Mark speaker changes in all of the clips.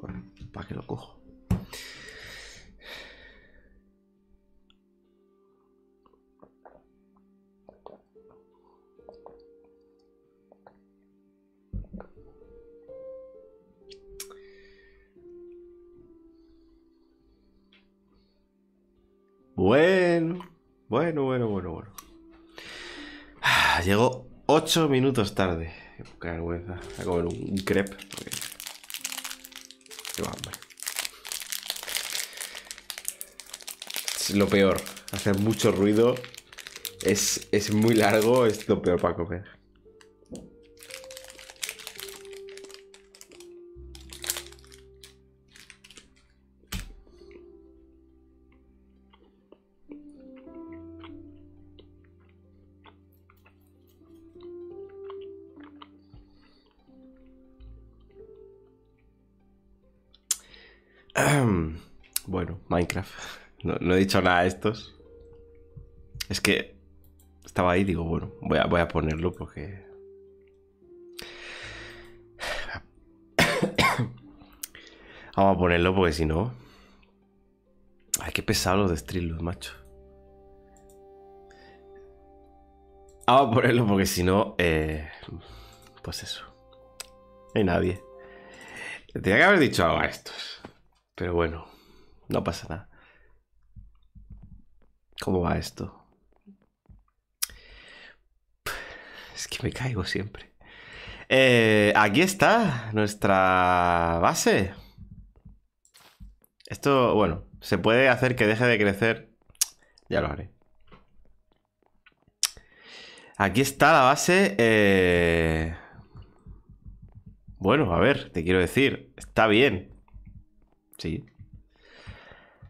Speaker 1: Bueno, ¿para que lo cojo? Bueno, bueno, bueno, bueno, bueno. Ah, llegó ocho minutos tarde. Qué vergüenza. A comer un crepe. lo peor. hacer mucho ruido. Es, es muy largo, es lo peor para comer. Bueno, Minecraft. No, he dicho nada a estos. Es que estaba ahí, digo, bueno, voy a, voy a ponerlo porque. Vamos a ponerlo porque si no. Ay, qué pesado los de los macho. Vamos a ponerlo porque si no. Eh, pues eso. hay nadie. Tenía que haber dicho algo a estos. Pero bueno, no pasa nada. ¿Cómo va esto? Es que me caigo siempre. Eh, aquí está nuestra base. Esto, bueno, se puede hacer que deje de crecer. Ya lo haré. Aquí está la base. Eh, bueno, a ver, te quiero decir, está bien. Sí.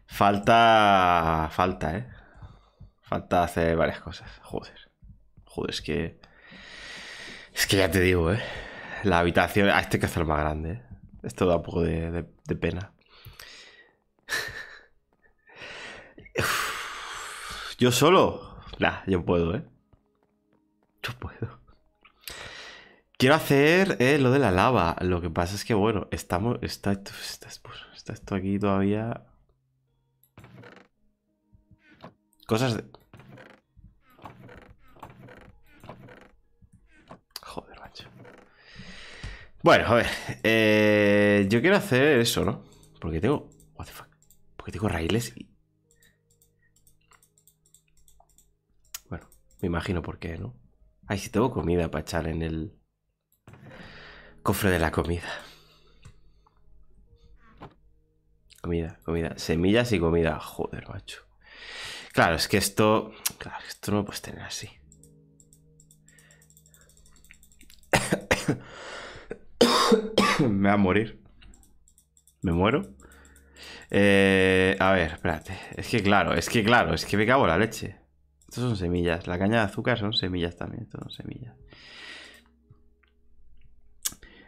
Speaker 1: Falta... Falta, ¿eh? Falta hacer varias cosas. Joder. Joder, es que. Es que ya te digo, ¿eh? La habitación. Ah, este hay que hacer más grande. ¿eh? Esto da un poco de, pena. yo solo. Nah, yo puedo, ¿eh? Yo puedo. Quiero hacer eh, lo de la lava. Lo que pasa es que, bueno, estamos. Está, está, pues, está esto aquí todavía. Cosas de. Bueno, a ver. Eh, yo quiero hacer eso, ¿no? Porque tengo. What the fuck? Porque tengo raíles y. Bueno, me imagino por qué, ¿no? Ay, si tengo comida para echar en el. Cofre de la comida. Comida, comida. Semillas y comida. Joder, macho. Claro, es que esto. Claro, esto no lo puedes tener así. me va a morir. ¿Me muero? Eh, a ver, espérate. Es que claro, es que claro, es que me cago en la leche. Estos son semillas. La caña de azúcar son semillas también. Estos son semillas.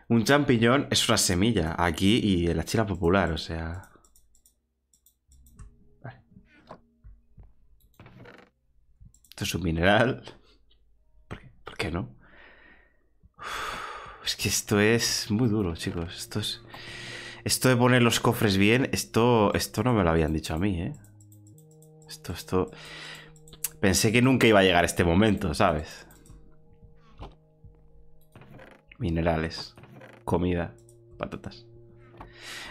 Speaker 1: Un champiñón es una semilla. Aquí y en la chila popular, o sea... Vale. Esto es un mineral. ¿Por qué, ¿Por qué no? Es que esto es muy duro, chicos. Esto es. Esto de poner los cofres bien, esto, esto no me lo habían dicho a mí, ¿eh? Esto, esto. Pensé que nunca iba a llegar este momento, ¿sabes? Minerales, comida, patatas.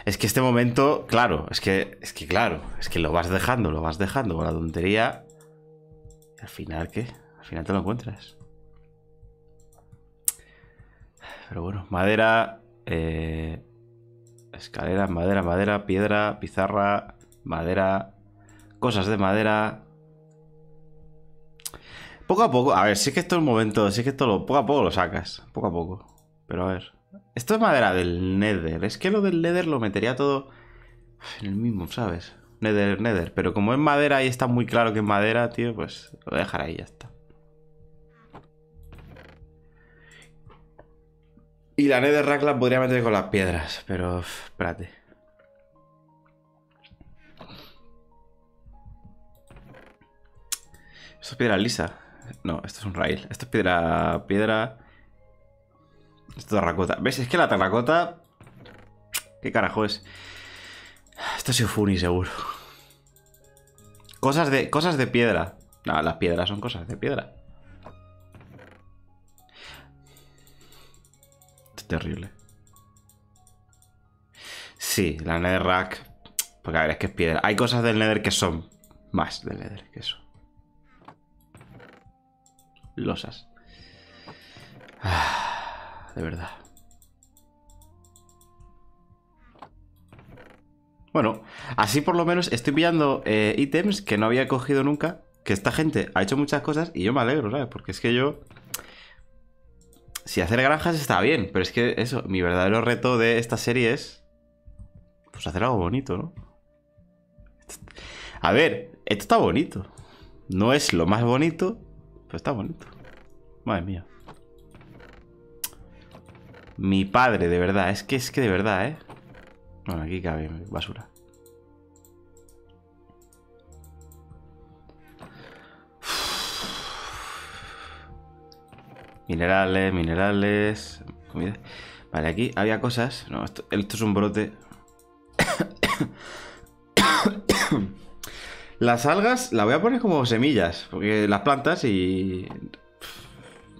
Speaker 1: Es que este momento, claro, es que, es que claro, es que lo vas dejando, lo vas dejando con la tontería. al final, ¿qué? Al final te lo encuentras. Pero bueno, madera, escaleras, eh, escalera, madera, madera, piedra, pizarra, madera, cosas de madera. Poco a poco, a ver, es que esto es un momento, es que esto lo, poco a poco lo sacas, poco a poco. Pero a ver, esto es madera del Nether, es que lo del Nether lo metería todo en el mismo, ¿sabes? Nether, Nether, pero como es madera y está muy claro que es madera, tío, pues lo dejará ahí ya está. Y la netherrack de la podría meter con las piedras, pero espérate. Esto es piedra lisa. No, esto es un rail. Esto es piedra... piedra... Esto es terracota. ¿Ves? Es que la terracota... ¿Qué carajo es? Esto es funny seguro. Cosas de, cosas de piedra. No, las piedras son cosas de piedra. terrible. Sí, la Netherrack. Porque a ver, es que es piedra. Hay cosas del Nether que son más del Nether que eso. Losas. Ah, de verdad. Bueno, así por lo menos estoy pillando eh, ítems que no había cogido nunca. Que esta gente ha hecho muchas cosas y yo me alegro, ¿sabes? Porque es que yo si hacer granjas está bien, pero es que eso, mi verdadero reto de esta serie es pues hacer algo bonito, ¿no? A ver, esto está bonito. No es lo más bonito, pero está bonito. Madre mía. Mi padre, de verdad, es que es que de verdad, ¿eh? Bueno, aquí cabe basura. Minerales, minerales, comida. Vale, aquí había cosas. No, esto, esto es un brote. las algas las voy a poner como semillas, porque las plantas y...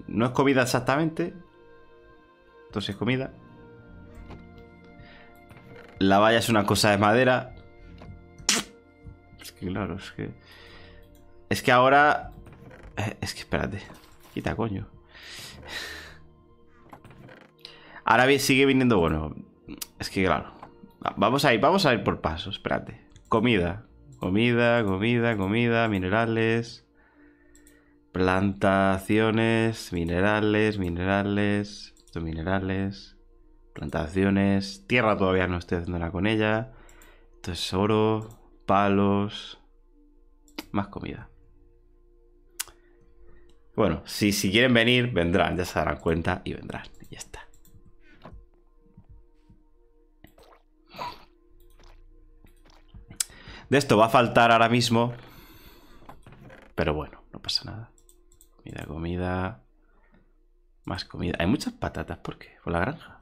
Speaker 1: No es comida exactamente. Entonces es comida. La valla es una cosa de madera. Es que claro, es que... Es que ahora... Eh, es que espérate. Quita, coño. Ahora sigue viniendo bueno. Es que claro. Vamos a ir, vamos a ir por pasos, espérate. Comida. Comida, comida, comida, minerales. Plantaciones, minerales, minerales, minerales, plantaciones, tierra todavía no estoy haciendo nada con ella. Tesoro, palos, más comida. Bueno, si, si quieren venir, vendrán, ya se darán cuenta y vendrán. Y ya está. De esto va a faltar ahora mismo. Pero bueno, no pasa nada. Comida, comida. Más comida. Hay muchas patatas, ¿por qué? Por la granja.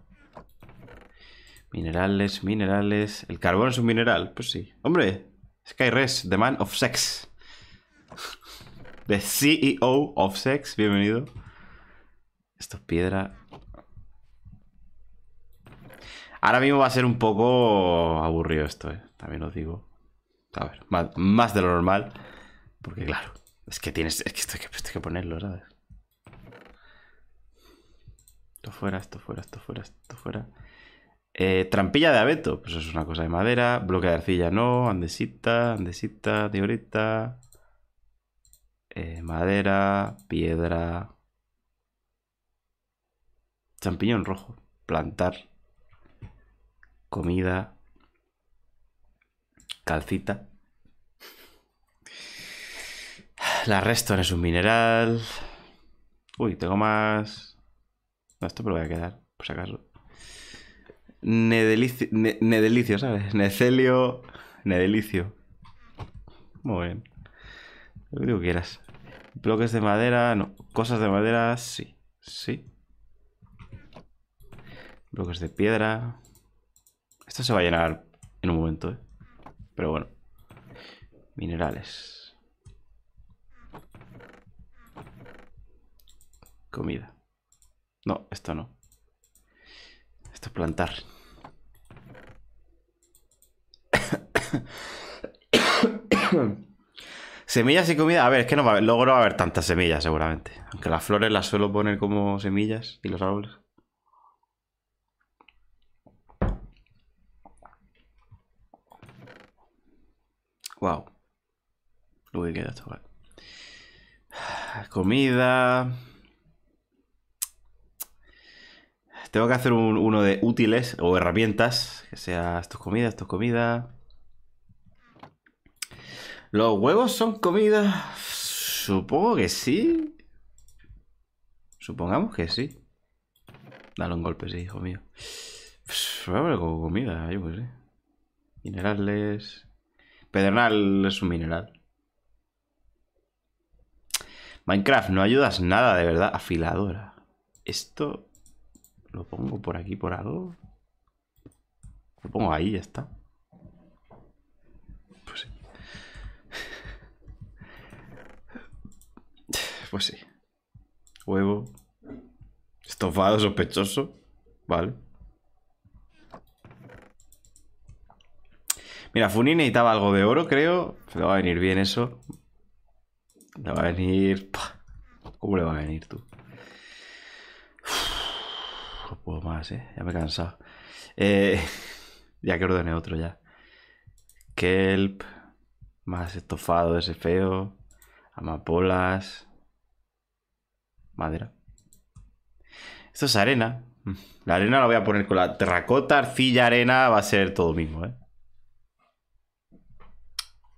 Speaker 1: Minerales, minerales. ¿El carbón es un mineral? Pues sí. Hombre, Res, the man of sex. The CEO of Sex, bienvenido. Esto es piedra. Ahora mismo va a ser un poco aburrido esto, ¿eh? también os digo. A ver, más, de lo normal. Porque claro, es que tienes, es que esto hay que, ponerlo, ¿sabes? Esto fuera, esto fuera, esto fuera, esto fuera. Eh, trampilla de abeto, pues es una cosa de madera. Bloque de arcilla no, andesita, andesita, diorita. Eh, madera, piedra, champiñón rojo, plantar, comida, calcita. La redstone es un mineral. Uy, tengo más... No, esto me lo voy a quedar, por sacarlo acaso. Nedelicio, ne, nedelicio ¿sabes? Necelio, nedelicio. Muy bien. Lo que quieras. Bloques de madera, no. Cosas de madera, sí. Sí. Bloques de piedra. Esto se va a llenar en un momento, ¿eh? Pero bueno. Minerales. Comida. No, esto no. Esto es plantar. Semillas y comida. A ver, es que no va a haber, luego haber tantas semillas, seguramente. Aunque las flores las suelo poner como semillas y los árboles. Wow. Lo que queda, todo. Comida. Tengo que hacer uno de útiles o herramientas. Que sea esto es comida, esto es comida. ¿Los huevos son comida? Supongo que sí. Supongamos que sí. Dale un golpe, sí, hijo mío. como comida, yo qué sé. Minerales. Pedernal es un mineral. Minecraft, no ayudas nada, de verdad. Afiladora. Esto lo pongo por aquí, por algo. Lo pongo ahí, ya está. pues sí. Huevo. Estofado sospechoso. Vale. Mira, Funi necesitaba algo de oro, creo. Le va a venir bien eso. Le va a venir... ¿Cómo le va a venir tú? no puedo más, ¿eh? Ya me he cansado. Eh, ya que ordené otro ya. Kelp. Más estofado ese feo. Amapolas. Madera. Esto es arena. La arena la voy a poner con la terracota, arcilla, arena. Va a ser todo mismo, ¿eh?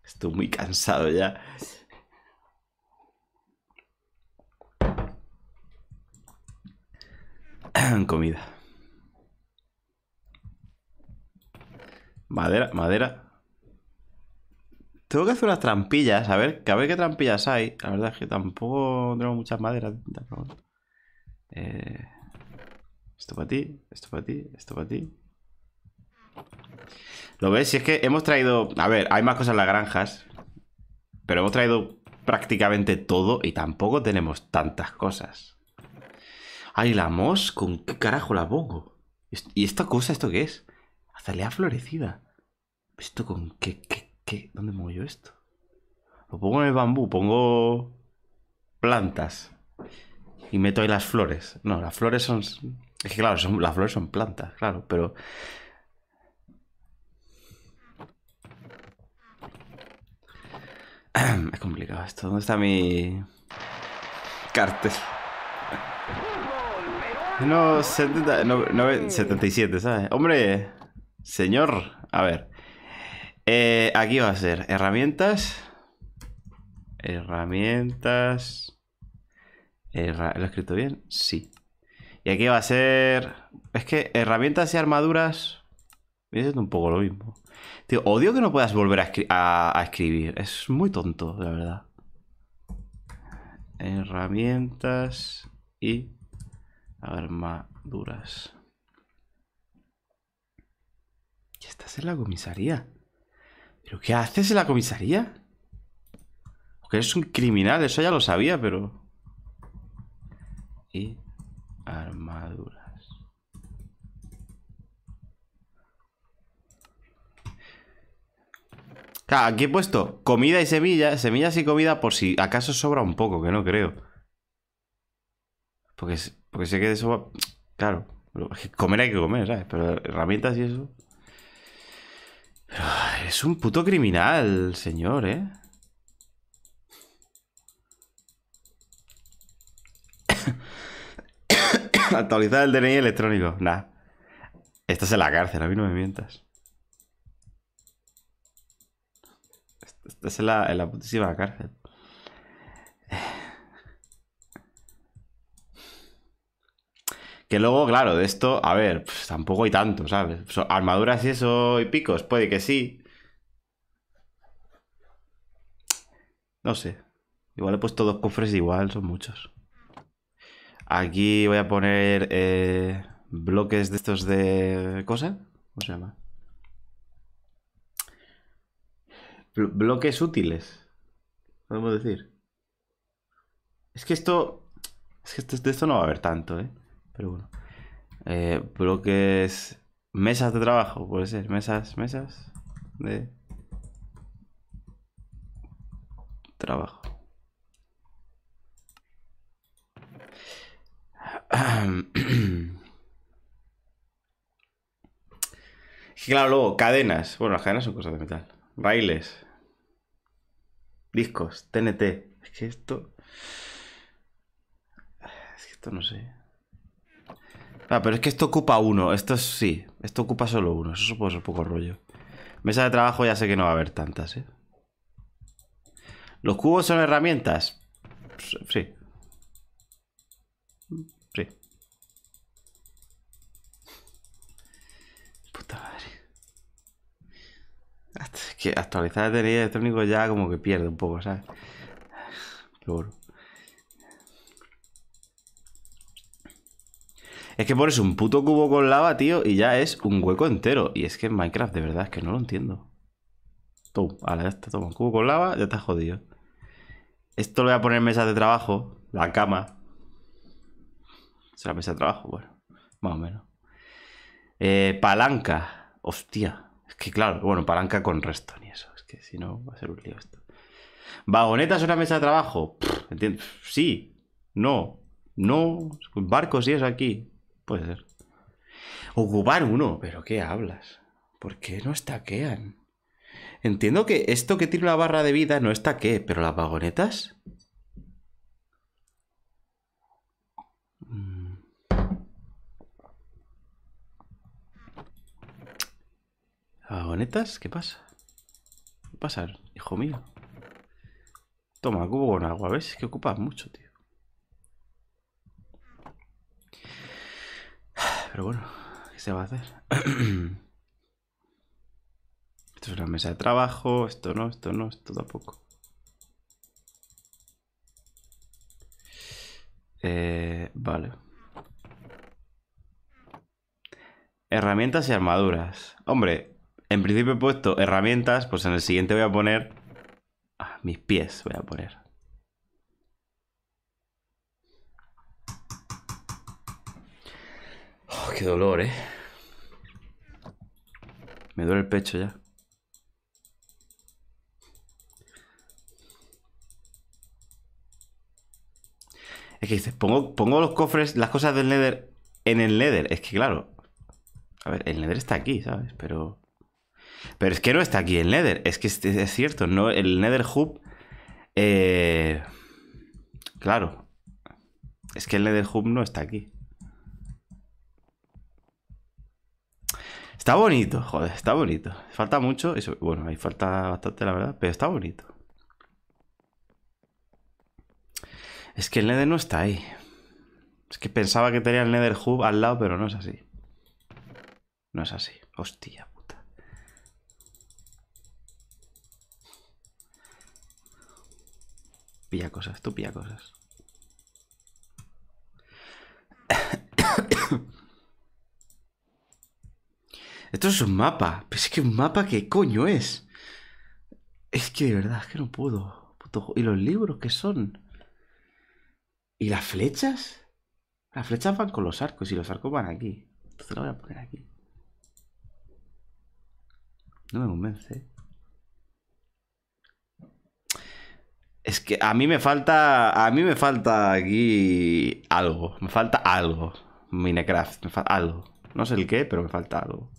Speaker 1: Estoy muy cansado ya. Comida. Madera, madera. Tengo que hacer unas trampillas, a ver, a ver qué trampillas hay. La verdad es que tampoco tenemos muchas maderas. Eh, esto para ti, esto para ti, esto para ti. ¿Lo ves? Si es que hemos traído... A ver, hay más cosas en las granjas. Pero hemos traído prácticamente todo y tampoco tenemos tantas cosas. Ay, la mos, ¿con qué carajo la pongo? ¿Y esta cosa, esto qué es? Azalea florecida. ¿Esto con qué, qué ¿Qué? ¿Dónde muevo yo esto? Lo pongo en el bambú, pongo plantas y meto ahí las flores. No, las flores son. Es que claro, las flores son plantas, claro, pero. Es complicado esto. ¿Dónde está mi. cártel? No, no, 77, ¿sabes? Hombre, señor, a ver. Eh, aquí va a ser herramientas. Herramientas. ¿Lo he escrito bien? Sí. Y aquí va a ser... Es que herramientas y armaduras... Es un poco lo mismo. Tío, odio que no puedas volver a, escribir. Es muy tonto, la verdad. Herramientas y armaduras. Ya estás en la comisaría. ¿Pero qué haces en la comisaría? Porque eres un criminal, eso ya lo sabía, pero... Y armaduras. Claro, aquí he puesto comida y semillas, semillas y comida por si acaso sobra un poco, que no creo. Porque, porque sé que de eso va... Claro, comer hay que comer, ¿sabes? Pero herramientas y eso... Es un puto criminal, señor, ¿eh? Actualizar el DNI electrónico. Nah. es en la cárcel, a mí no me mientas. Estás es en la putísima cárcel. Que luego, claro, de esto, a ver, pues, tampoco hay tanto, ¿sabes? Armaduras y eso y picos, puede que sí. No sé. Igual he puesto dos cofres igual, son muchos. Aquí voy a poner eh, bloques de estos de... ¿Cosa? ¿Cómo se llama? bloques útiles, podemos decir. Es que esto... Es que de esto no va a haber tanto, ¿eh? pero bueno. Eh, bloques. Mesas de trabajo, puede ser. Mesas, mesas de trabajo. claro, luego, cadenas. Bueno, las cadenas son cosas de metal. Bailes. Discos, TNT. Es que esto. Es que esto no sé. Ah, pero es que esto ocupa uno. Esto sí, esto ocupa solo uno. Eso puede ser poco rollo. Mesa de trabajo ya sé que no va a haber tantas, ¿eh? ¿Los cubos son herramientas? Sí. Sí. Puta madre. Es que actualizar el electrónico ya como que pierde un poco, ¿sabes? Pero Es que pones un puto cubo con lava, tío, y ya es un hueco entero. Y es que en Minecraft, de verdad, es que no lo entiendo. Tú, ahora ya está, toma un cubo con lava, ya está jodido. Esto lo voy a poner en mesa de trabajo, la cama. ¿Será mesa de trabajo? Bueno, más o menos. Eh, palanca. Hostia. Es que claro, bueno, palanca con resto ni eso. Es que si no, va a ser un lío esto. ¿Vagoneta es una mesa de trabajo? Sí. No. No. Barcos y es aquí. Puede ser. Ocupar uno, pero ¿qué hablas? ¿Por qué no estaquean? Entiendo que esto que tiene una barra de vida no está pero las vagonetas. Mm. ¿Vagonetas? ¿Qué pasa? ¿Qué pasa, hijo mío? Toma, cubo con agua, ¿ves? Que ocupas mucho, tío. Pero bueno, ¿qué se va a hacer? esto es la mesa de trabajo, esto no, esto no, esto tampoco. Eh, vale. Herramientas y armaduras. Hombre, en principio he puesto herramientas, pues en el siguiente voy a poner... Ah, mis pies voy a poner. qué dolor, ¿eh? Me duele el pecho ya. Es que dices, pongo, los cofres, las cosas del Nether en el Nether. Es que claro. A ver, el Nether está aquí, ¿sabes? Pero. Pero es que no está aquí el Nether. Es que es, cierto, no, el Nether Hub. Eh, claro. Es que el Nether Hub no está aquí. Está bonito, joder, está bonito. Falta mucho, bueno, ahí falta bastante, la verdad, pero está bonito. Es que el Nether no está ahí. Es que pensaba que tenía el Nether Hub al lado, pero no es así. No es así. Hostia puta. Pilla cosas, tú pilla cosas. Esto es un mapa. Pero es que un mapa, ¿qué coño es? Es que de verdad, es que no puedo. Puto... ¿Y los libros qué son? ¿Y las flechas? Las flechas van con los arcos y los arcos van aquí. Entonces lo voy a poner aquí. No me convence. Es que a mí me falta. A mí me falta aquí algo. Me falta algo. Minecraft. Me falta algo. No sé el qué, pero me falta algo.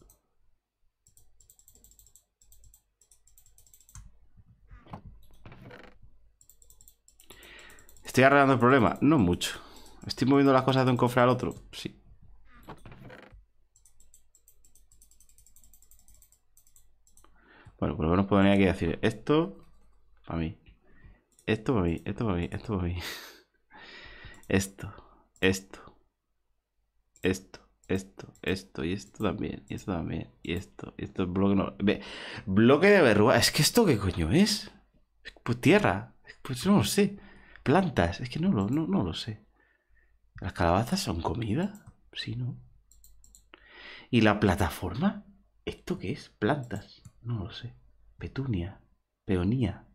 Speaker 1: ¿Estoy arreglando el problema? No mucho. ¿Estoy moviendo las cosas de un cofre al otro? Sí. Bueno, por lo menos podría decir esto para mí. Esto para mí, esto para mí, esto para mí. Esto, esto, esto, esto, esto, y esto también, y esto también, y esto, esto bloque no. bloque de verruga, es que esto qué coño es? Pues tierra, pues no lo sé. Plantas, es que no lo, no, lo sé. ¿Las calabazas son comida? Sí, ¿no? ¿Y la plataforma? ¿Esto qué es? Plantas, no lo sé. Petunia, peonía.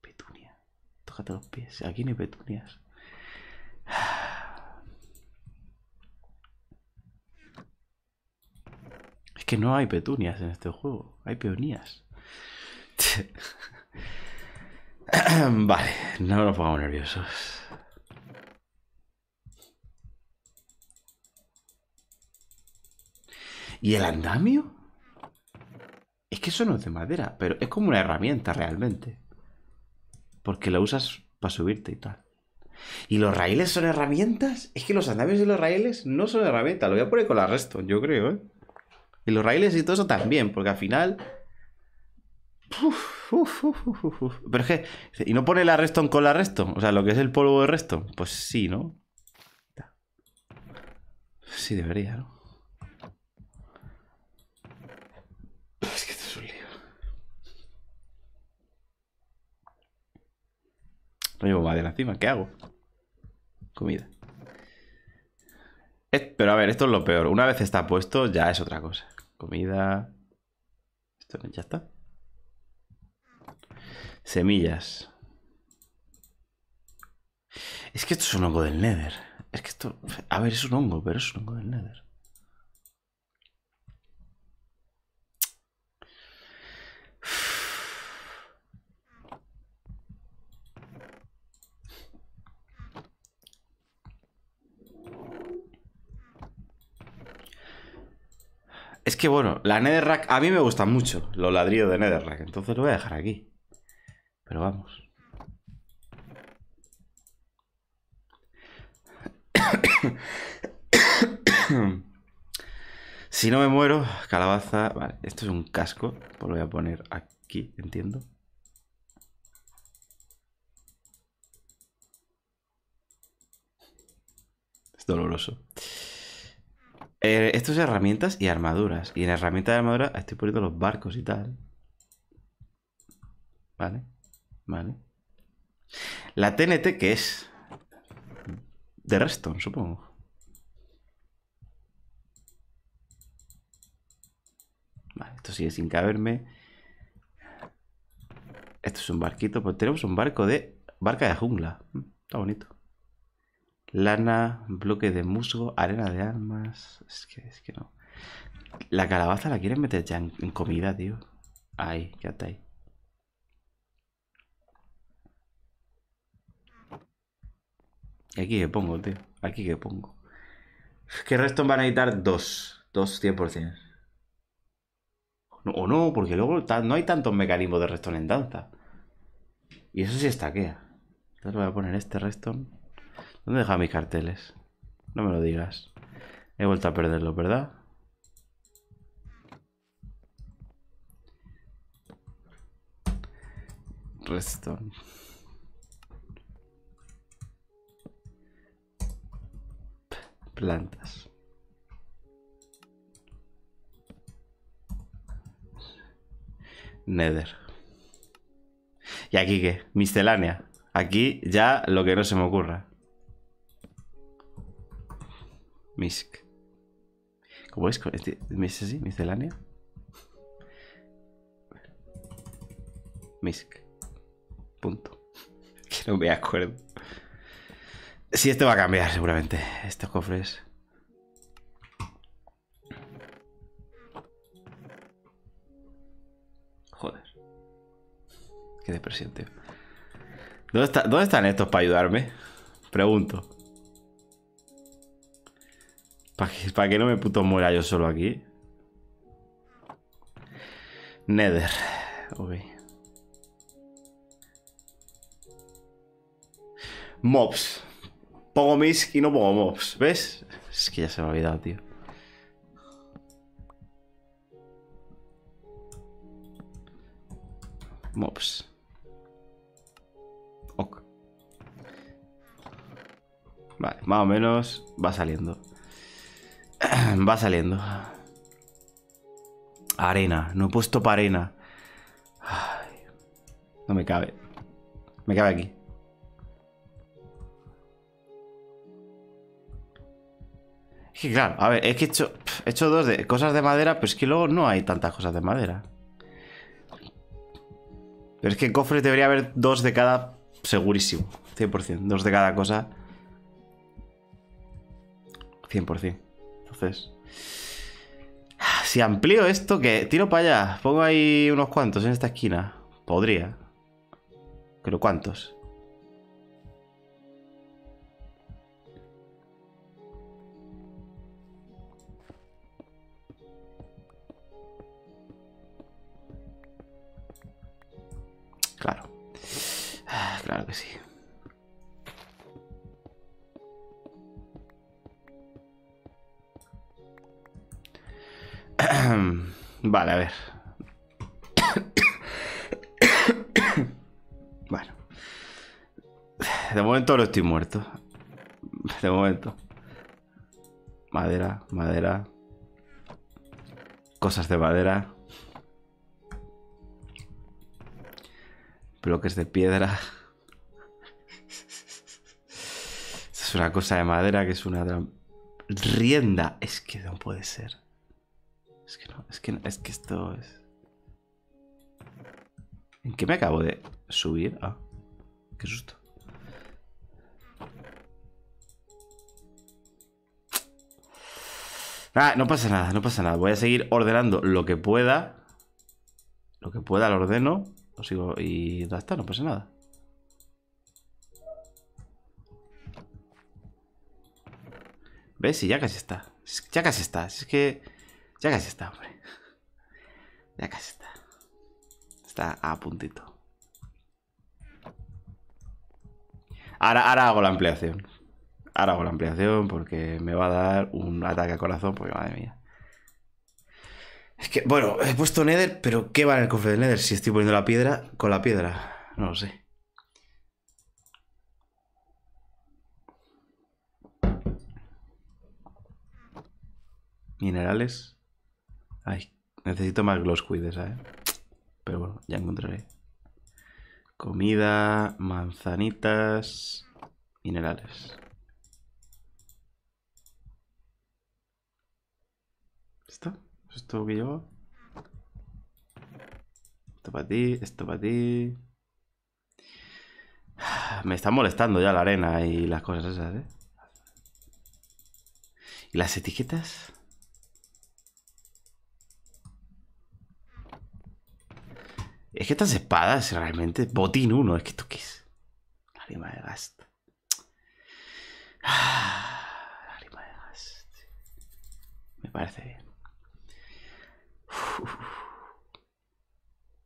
Speaker 1: Petunia, tócate los pies, aquí no hay petunias. Es que no hay petunias en este juego, hay peonías. vale, no nos pongamos nerviosos. ¿Y el andamio? Es que eso no es de madera, pero es como una herramienta realmente. Porque la usas para subirte y tal. ¿Y los raíles son herramientas? Es que los andamios y los raíles no son herramientas. Lo voy a poner con la resto, yo creo, ¿eh? Y los raíles y todo eso también, porque al final... Pero es ¿Y no pone la Reston con la Reston? O sea, lo que es el polvo de Reston. Pues sí, ¿no? Sí, debería, ¿no? Es que esto es un lío. No llevo madera encima, ¿qué hago? Comida. Pero a ver, esto es lo peor. Una vez está puesto, ya es otra cosa. Comida. Esto ya está. Semillas. Es que esto es un hongo del Nether. Es que esto. A ver, es un hongo, pero es un hongo del Nether. Es que bueno, la Netherrack a mí me gusta mucho los ladrillos de Netherrack, entonces lo voy a dejar aquí. Pero vamos. si no me muero, calabaza... Vale, esto es un casco. Pues lo voy a poner aquí, entiendo. Es doloroso. Eh, esto es herramientas y armaduras. Y en herramientas y armaduras estoy poniendo los barcos y tal. Vale. Vale. La TNT, que es? De resto supongo. Vale, esto sigue sin caberme. Esto es un barquito. Pues tenemos un barco de... Barca de jungla. Mm, está bonito. Lana, bloque de musgo, arena de armas... Es que, es que no. La calabaza la quieren meter ya en, comida, tío. Ay, está ahí. ¿Y aquí que pongo, tío? ¿Aquí que pongo? Que Reston van a editar dos. Dos 100%. o no, porque luego no hay tantos mecanismos de Reston en danza. Y eso sí estaquea. Entonces voy a poner este Reston. ¿Dónde deja mis carteles? No me lo digas. He vuelto a perderlo, ¿verdad? Reston. plantas. Nether. ¿Y aquí qué? Miscelánea. Aquí ya lo que no se me ocurra. Misc. ¿Cómo es? ¿Mis ¿Miscelánea? Misc. Punto. Que no me acuerdo. Si esto va a cambiar seguramente. Estos cofres. Joder. Qué depresión, tío. ¿Dónde, están estos para ayudarme? Pregunto. ¿Para que, no me puto muera yo solo aquí? Nether. Ok. Mobs. Pongo mis y no pongo mobs, ¿ves? Es que ya se me ha olvidado, tío. Mobs. Ok. Vale, más o menos va saliendo. va saliendo. Arena. No he puesto para arena. no me cabe. Me cabe aquí. Es que claro, a ver, es que he hecho, he hecho dos de cosas de madera, pero es que luego no hay tantas cosas de madera. Pero es que en cofres debería haber dos de cada, segurísimo, 100%, dos de cada cosa. 100%. Entonces, si amplío esto, que tiro para allá, pongo ahí unos cuantos en esta esquina. Podría. Pero ¿cuántos? Claro. Ah, claro que sí. Vale, a ver. Bueno. De momento no estoy muerto. De momento. Madera, madera. Cosas de madera. bloques de piedra. Esta es una cosa de madera que es una rienda. Es que no puede ser. Es que no, es que, no, es que esto es... ¿En qué me acabo de subir? Ah, qué susto. Ah, no pasa nada, no pasa nada. Voy a seguir ordenando lo que pueda. Lo que pueda lo ordeno. Os sigo y ¿Dónde está, no pasa nada. ¿Ves? Y ya casi está. Ya casi está. Es que... Ya casi está, hombre. Ya casi está. Está a puntito. Ahora, ahora hago la ampliación. Ahora hago la ampliación porque me va a dar un ataque a corazón, porque madre mía. Es que, bueno, he puesto Nether, pero ¿qué vale el cofre de Nether si estoy poniendo la piedra con la piedra? No lo sé. Minerales. Ay, necesito más gloss cuides, ¿eh? Pero bueno, ya encontraré. Comida, manzanitas, minerales. Esto pues, que llevo. Esto para ti, esto para ti. Me está molestando ya la arena y las cosas esas, ¿eh? ¿Y las etiquetas? Es que estas espadas realmente... Botín 1, es que esto qué es. Lágrima de gast. Lágrima de gasto. Me parece bien.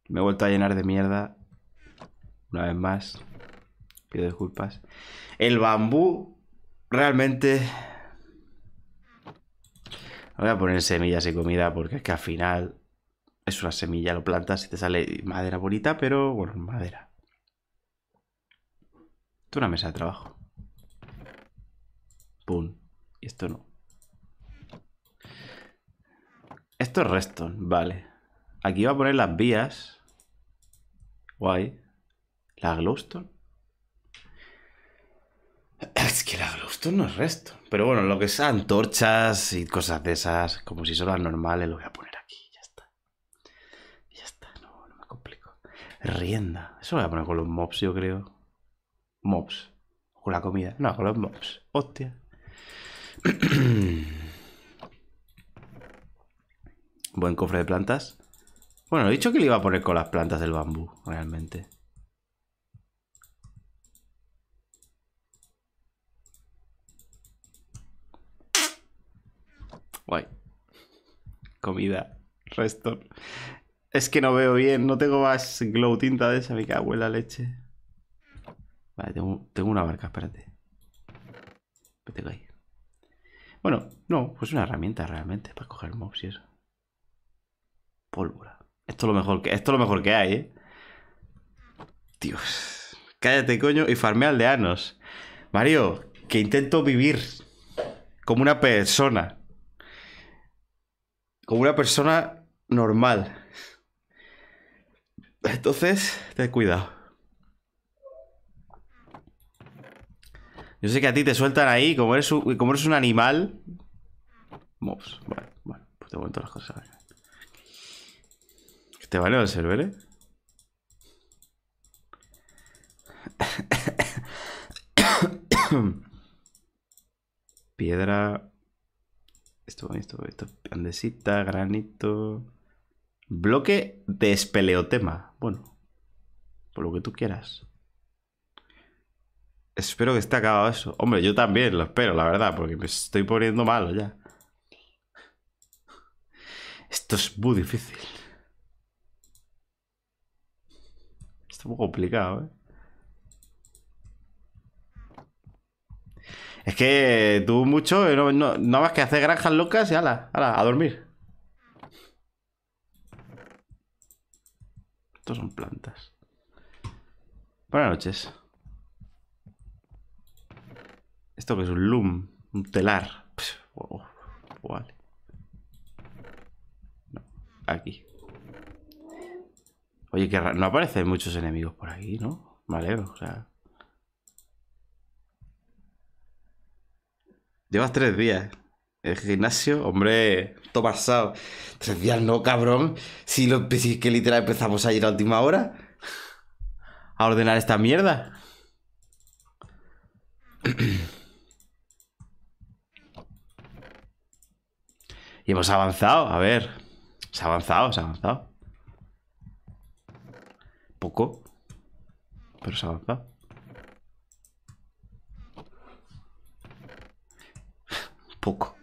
Speaker 1: Me he vuelto a llenar de mierda. Una vez más. Pido disculpas. El bambú realmente... Voy a poner semillas y comida porque es que al final es una semilla, lo plantas y te sale madera bonita, pero bueno, madera. Esto es una mesa de trabajo. Pum. Y esto no. Esto es Redstone, vale. Aquí voy a poner las vías. Guay. ¿La glowstone? Es que la glowstone no es resto. Pero bueno, lo que sea, antorchas y cosas de esas, como si son las normales, lo voy a poner aquí. Ya está. Ya está, no, no me complico. Rienda. Eso lo voy a poner con los mobs, yo creo. Mobs. Con la comida. No, con los mobs. Hostia. Buen cofre de plantas. Bueno, he dicho que le iba a poner con las plantas del bambú, realmente. Guay. Comida. Resto. Es que no veo bien. No tengo más glow tinta de esa. Me cago en la leche. Vale, tengo, una barca. Espérate. que Bueno, no. Pues una herramienta realmente para coger mobs y eso. Pólvora. Esto es lo mejor que, esto lo mejor que hay, ¿eh? Dios. Cállate, coño, y farmea aldeanos. Mario, que intento vivir como una persona. Como una persona normal. Entonces, ten cuidado. Yo sé que a ti te sueltan ahí, como eres un, como un animal. Mops, vale, bueno, pues de momento las cosas te este vale el server, Piedra. Esto, esto, esto. Andesita, granito. Bloque de espeleotema. Bueno, por lo que tú quieras. Espero que esté acabado eso. Hombre, yo también lo espero, la verdad, porque me estoy poniendo malo ya. Esto es muy difícil. poco complicado, ¿eh? Es que tú mucho, eh, no, no, más que hacer granjas locas y ala, ala, a dormir. Estos son plantas. Buenas noches. Esto que es un loom, un telar. Oh, vale. No, aquí. Oye, que no aparecen muchos enemigos por aquí, ¿no? Vale, o sea. Llevas tres días. El gimnasio, hombre, todo pasado. Tres días no, cabrón. Si, lo, que literal empezamos ayer a última hora a ordenar esta mierda. y hemos avanzado, a ver. Se ha avanzado, se ha avanzado poco, pero se avanza. Poco.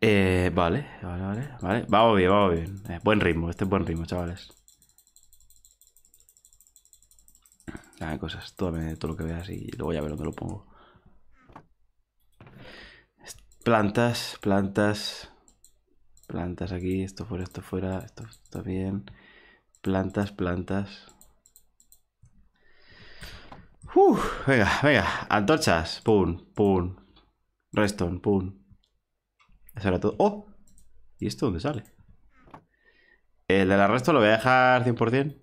Speaker 1: Eh, vale, vale, vale, vale. Vamos bien, vamos bien. Eh, buen ritmo, este es buen ritmo, chavales. Ah, cosas, todo, todo lo que veas y luego ya ver dónde lo pongo. Plantas, plantas plantas aquí, esto fuera, esto fuera, esto está bien, plantas, plantas. venga, venga, antorchas, pum, pum, Reston, pum. Eso era todo. ¡Oh! ¿Y esto dónde sale? El de la arresto lo voy a dejar 100%.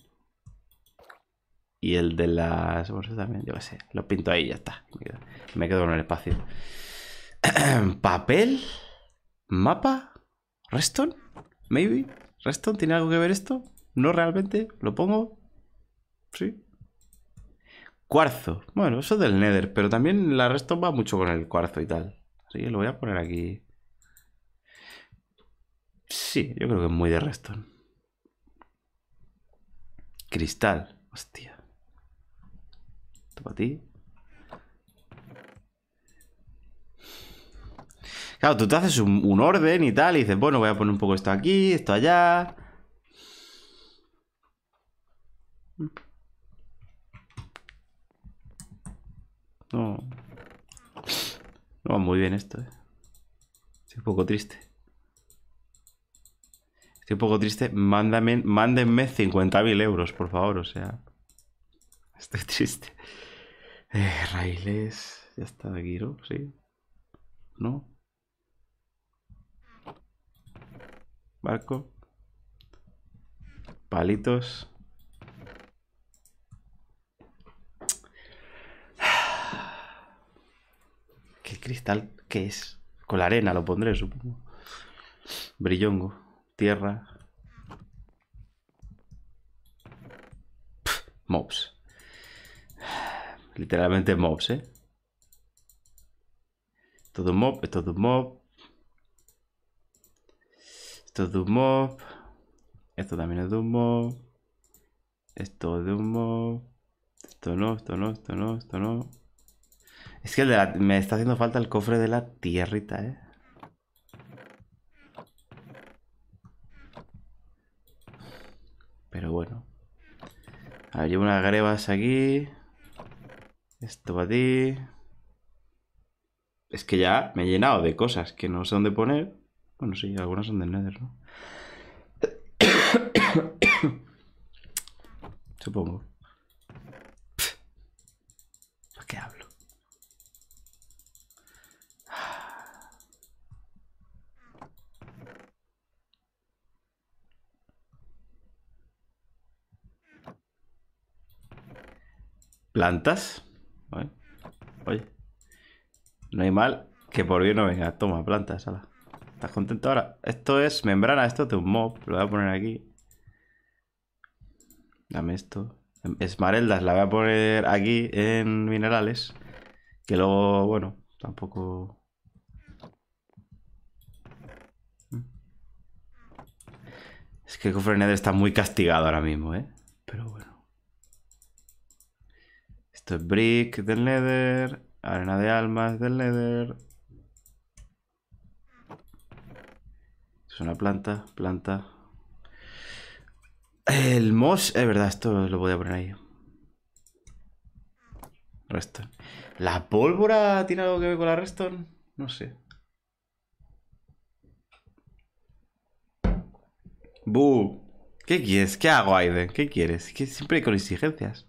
Speaker 1: Y el de las bolsas también, yo qué sé. Lo pinto ahí y ya está. Me quedo, me quedo con el espacio. Papel, mapa ¿Reston? ¿Maybe? ¿Reston tiene algo que ver esto? ¿No realmente? ¿Lo pongo? ¿Sí? Cuarzo. Bueno, eso es del Nether, pero también la Reston va mucho con el cuarzo y tal. Así que lo voy a poner aquí. Sí, yo creo que es muy de Reston. Cristal. Hostia. Esto para ti. Claro, tú te haces un, orden y tal, y dices, bueno, voy a poner un poco esto aquí, esto allá. No. No va muy bien esto, eh. Estoy un poco triste. Estoy un poco triste. Mándame, mándenme 50.000 euros, por favor, o sea. Estoy triste. Eh, raíles. Ya está, Giro, sí. ¿No? Barco. Palitos. ¿Qué cristal? ¿Qué es? Con la arena lo pondré, supongo. Brillongo. Tierra. mobs. Literalmente mobs, ¿eh? Todo mob, todo mob. Esto es de un mob. Esto también es de un mob. Esto es de un mob. Esto no, esto no, esto no, esto no. Es que me está haciendo falta el cofre de la tierrita, eh. Pero bueno. A ver, llevo unas grebas aquí. Esto a ti. Es que ya me he llenado de cosas que no sé dónde poner. Bueno, sí, algunas son de Nether, ¿no? Supongo. qué hablo? ¿Plantas? Oye. Oye. No hay mal que por bien no venga. Toma, plantas, ala. ¿Estás contento ahora? Esto es membrana, esto es de un mob. Lo voy a poner aquí. Dame esto. Esmareldas la voy a poner aquí en minerales. Que luego, bueno, tampoco... Es que el Cofre Nether está muy castigado ahora mismo, ¿eh? Pero bueno. Esto es Brick del Nether, Arena de Almas del Nether, Es una planta, planta. El moss, es verdad, esto lo voy a poner ahí. Reston. ¿La pólvora tiene algo que ver con la Reston? No sé. buh ¿Qué quieres? ¿Qué hago, Aiden? ¿Qué quieres? Que siempre con exigencias.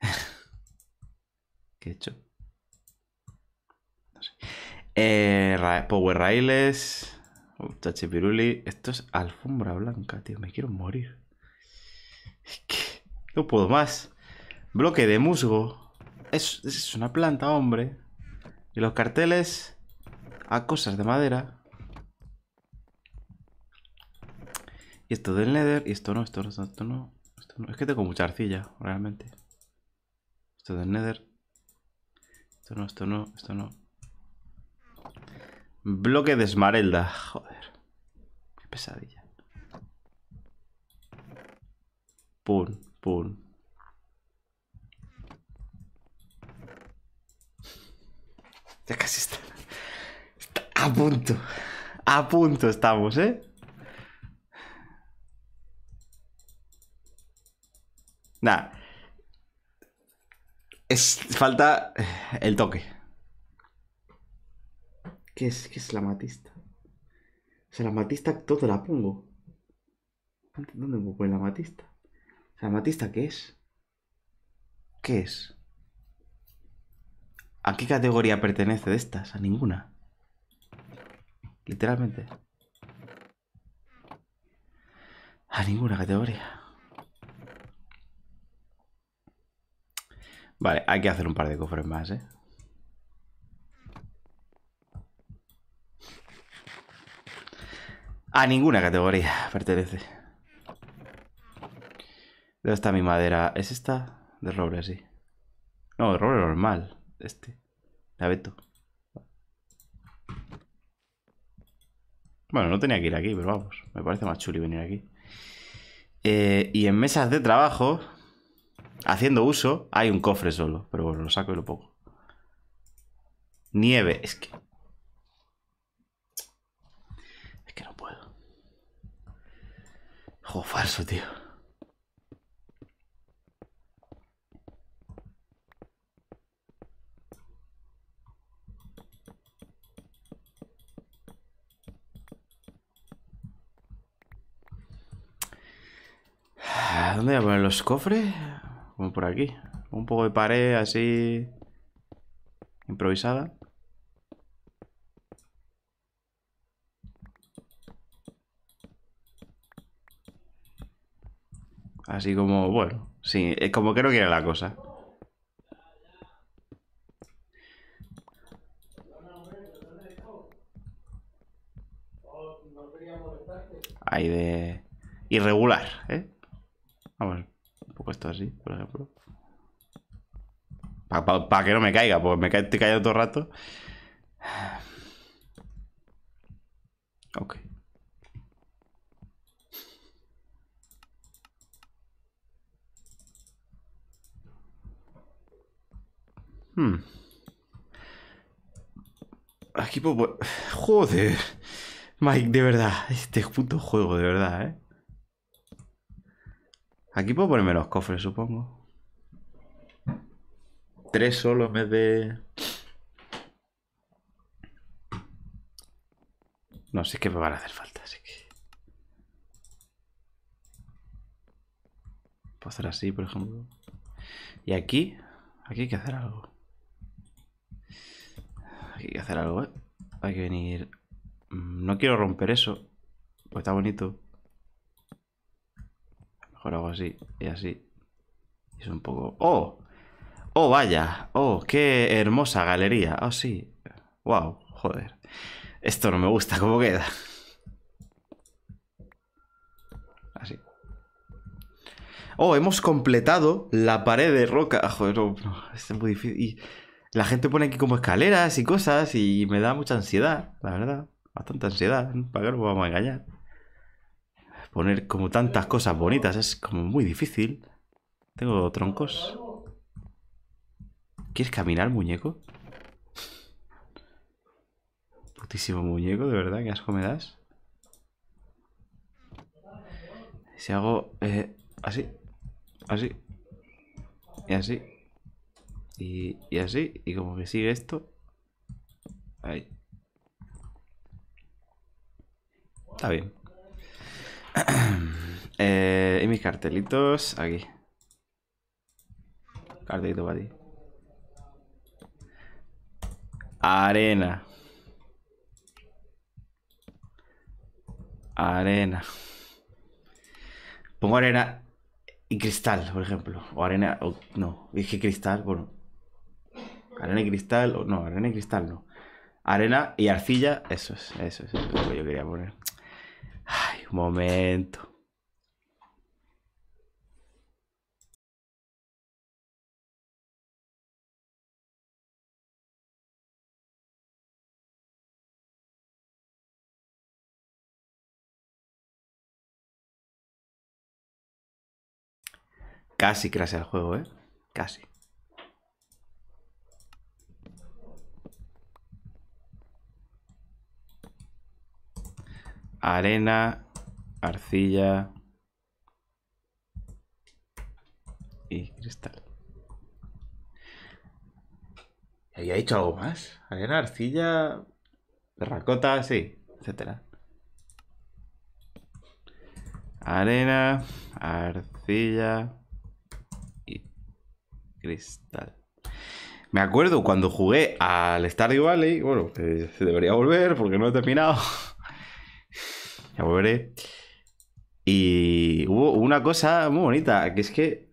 Speaker 1: ¿Qué he hecho? No sé. Eh, power Rails. Chachipiruli, esto es alfombra blanca, tío. Me quiero morir. Es no puedo más. Bloque de musgo. Es, es una planta, hombre. Y los carteles a cosas de madera. Y esto del nether. Y esto no, esto no, esto no. Esto no. Es que tengo mucha arcilla, realmente. Esto del nether. Esto no, esto no, esto no. Bloque de esmarelda. Joder. Qué pesadilla. Pum, pum. Ya casi está. a punto. A punto estamos, ¿eh? Nada. Es, falta el toque. ¿Qué es, qué es la matista? O sea, la matista, todo la pongo. ¿Dónde pongo la matista? O ¿la matista qué es? ¿Qué es? ¿A qué categoría pertenece de estas? A ninguna. Literalmente. A ninguna categoría. Vale, hay que hacer un par de cofres más, ¿eh? A ninguna categoría pertenece. ¿Dónde está mi madera? ¿Es esta? De roble, sí. No, de roble normal. Este. De abeto. Bueno, no tenía que ir aquí, pero vamos. Me parece más chuli venir aquí. Eh, y en mesas de trabajo, haciendo uso, hay un cofre solo. Pero bueno, lo saco y lo pongo. Nieve. Es que Juego falso, tío. Ah, ¿Dónde voy a poner los cofres? Como por aquí. Un poco de pared así... Improvisada. Así como, bueno, sí, es eh, como que no quiere la cosa. Ahí de... Irregular, ¿eh? Vamos, un poco esto así, por ejemplo. Para que no me caiga, porque me cae estoy todo el rato. Ok. Hmm. Aquí puedo... Pues, joder. Mike, de verdad. Este puto juego, de verdad, ¿eh? Aquí puedo ponerme los cofres, supongo. Tres solo en vez de... No, sé qué que me van a hacer falta, así que... Puedo hacer así, por ejemplo. Y aquí... Aquí hay que hacer algo. Hay que hacer algo, ¿eh? Hay que venir... Mm, no quiero romper eso. Pues está bonito. Mejor hago así y así. Es un poco... ¡Oh! ¡Oh, vaya! ¡Oh, qué hermosa galería! ¡Oh, sí! ¡Wow! Joder. Esto no me gusta cómo queda. Así. ¡Oh, hemos completado la pared de roca! Joder, no, es muy difícil. Y... La gente pone aquí como escaleras y cosas y me da mucha ansiedad, la verdad. Bastante ansiedad, ¿eh? ¿para que nos vamos a engañar? Poner como tantas cosas bonitas es como muy difícil. Tengo troncos. ¿Quieres caminar, muñeco? Putísimo muñeco, de verdad, qué asco me das. Si hago eh, así, así y así. Y, así, y como que sigue esto. Ahí. Está bien. Eh, y mis cartelitos aquí. Cartelito para ti. Arena. Arena. Pongo arena y cristal, por ejemplo. O arena. O, no, dije cristal, bueno. Arena y cristal, o no, arena y cristal no. Arena y arcilla, eso es, eso es, lo que yo quería poner. Ay, un momento. Casi crase al juego, ¿eh? Casi. arena, arcilla y cristal. ¿Había dicho algo más? Arena, arcilla, terracota, sí, etcétera. Arena, arcilla y cristal. Me acuerdo cuando jugué al Stardew Valley, bueno, se debería volver porque no he terminado. ya Y hubo una cosa muy bonita, que es que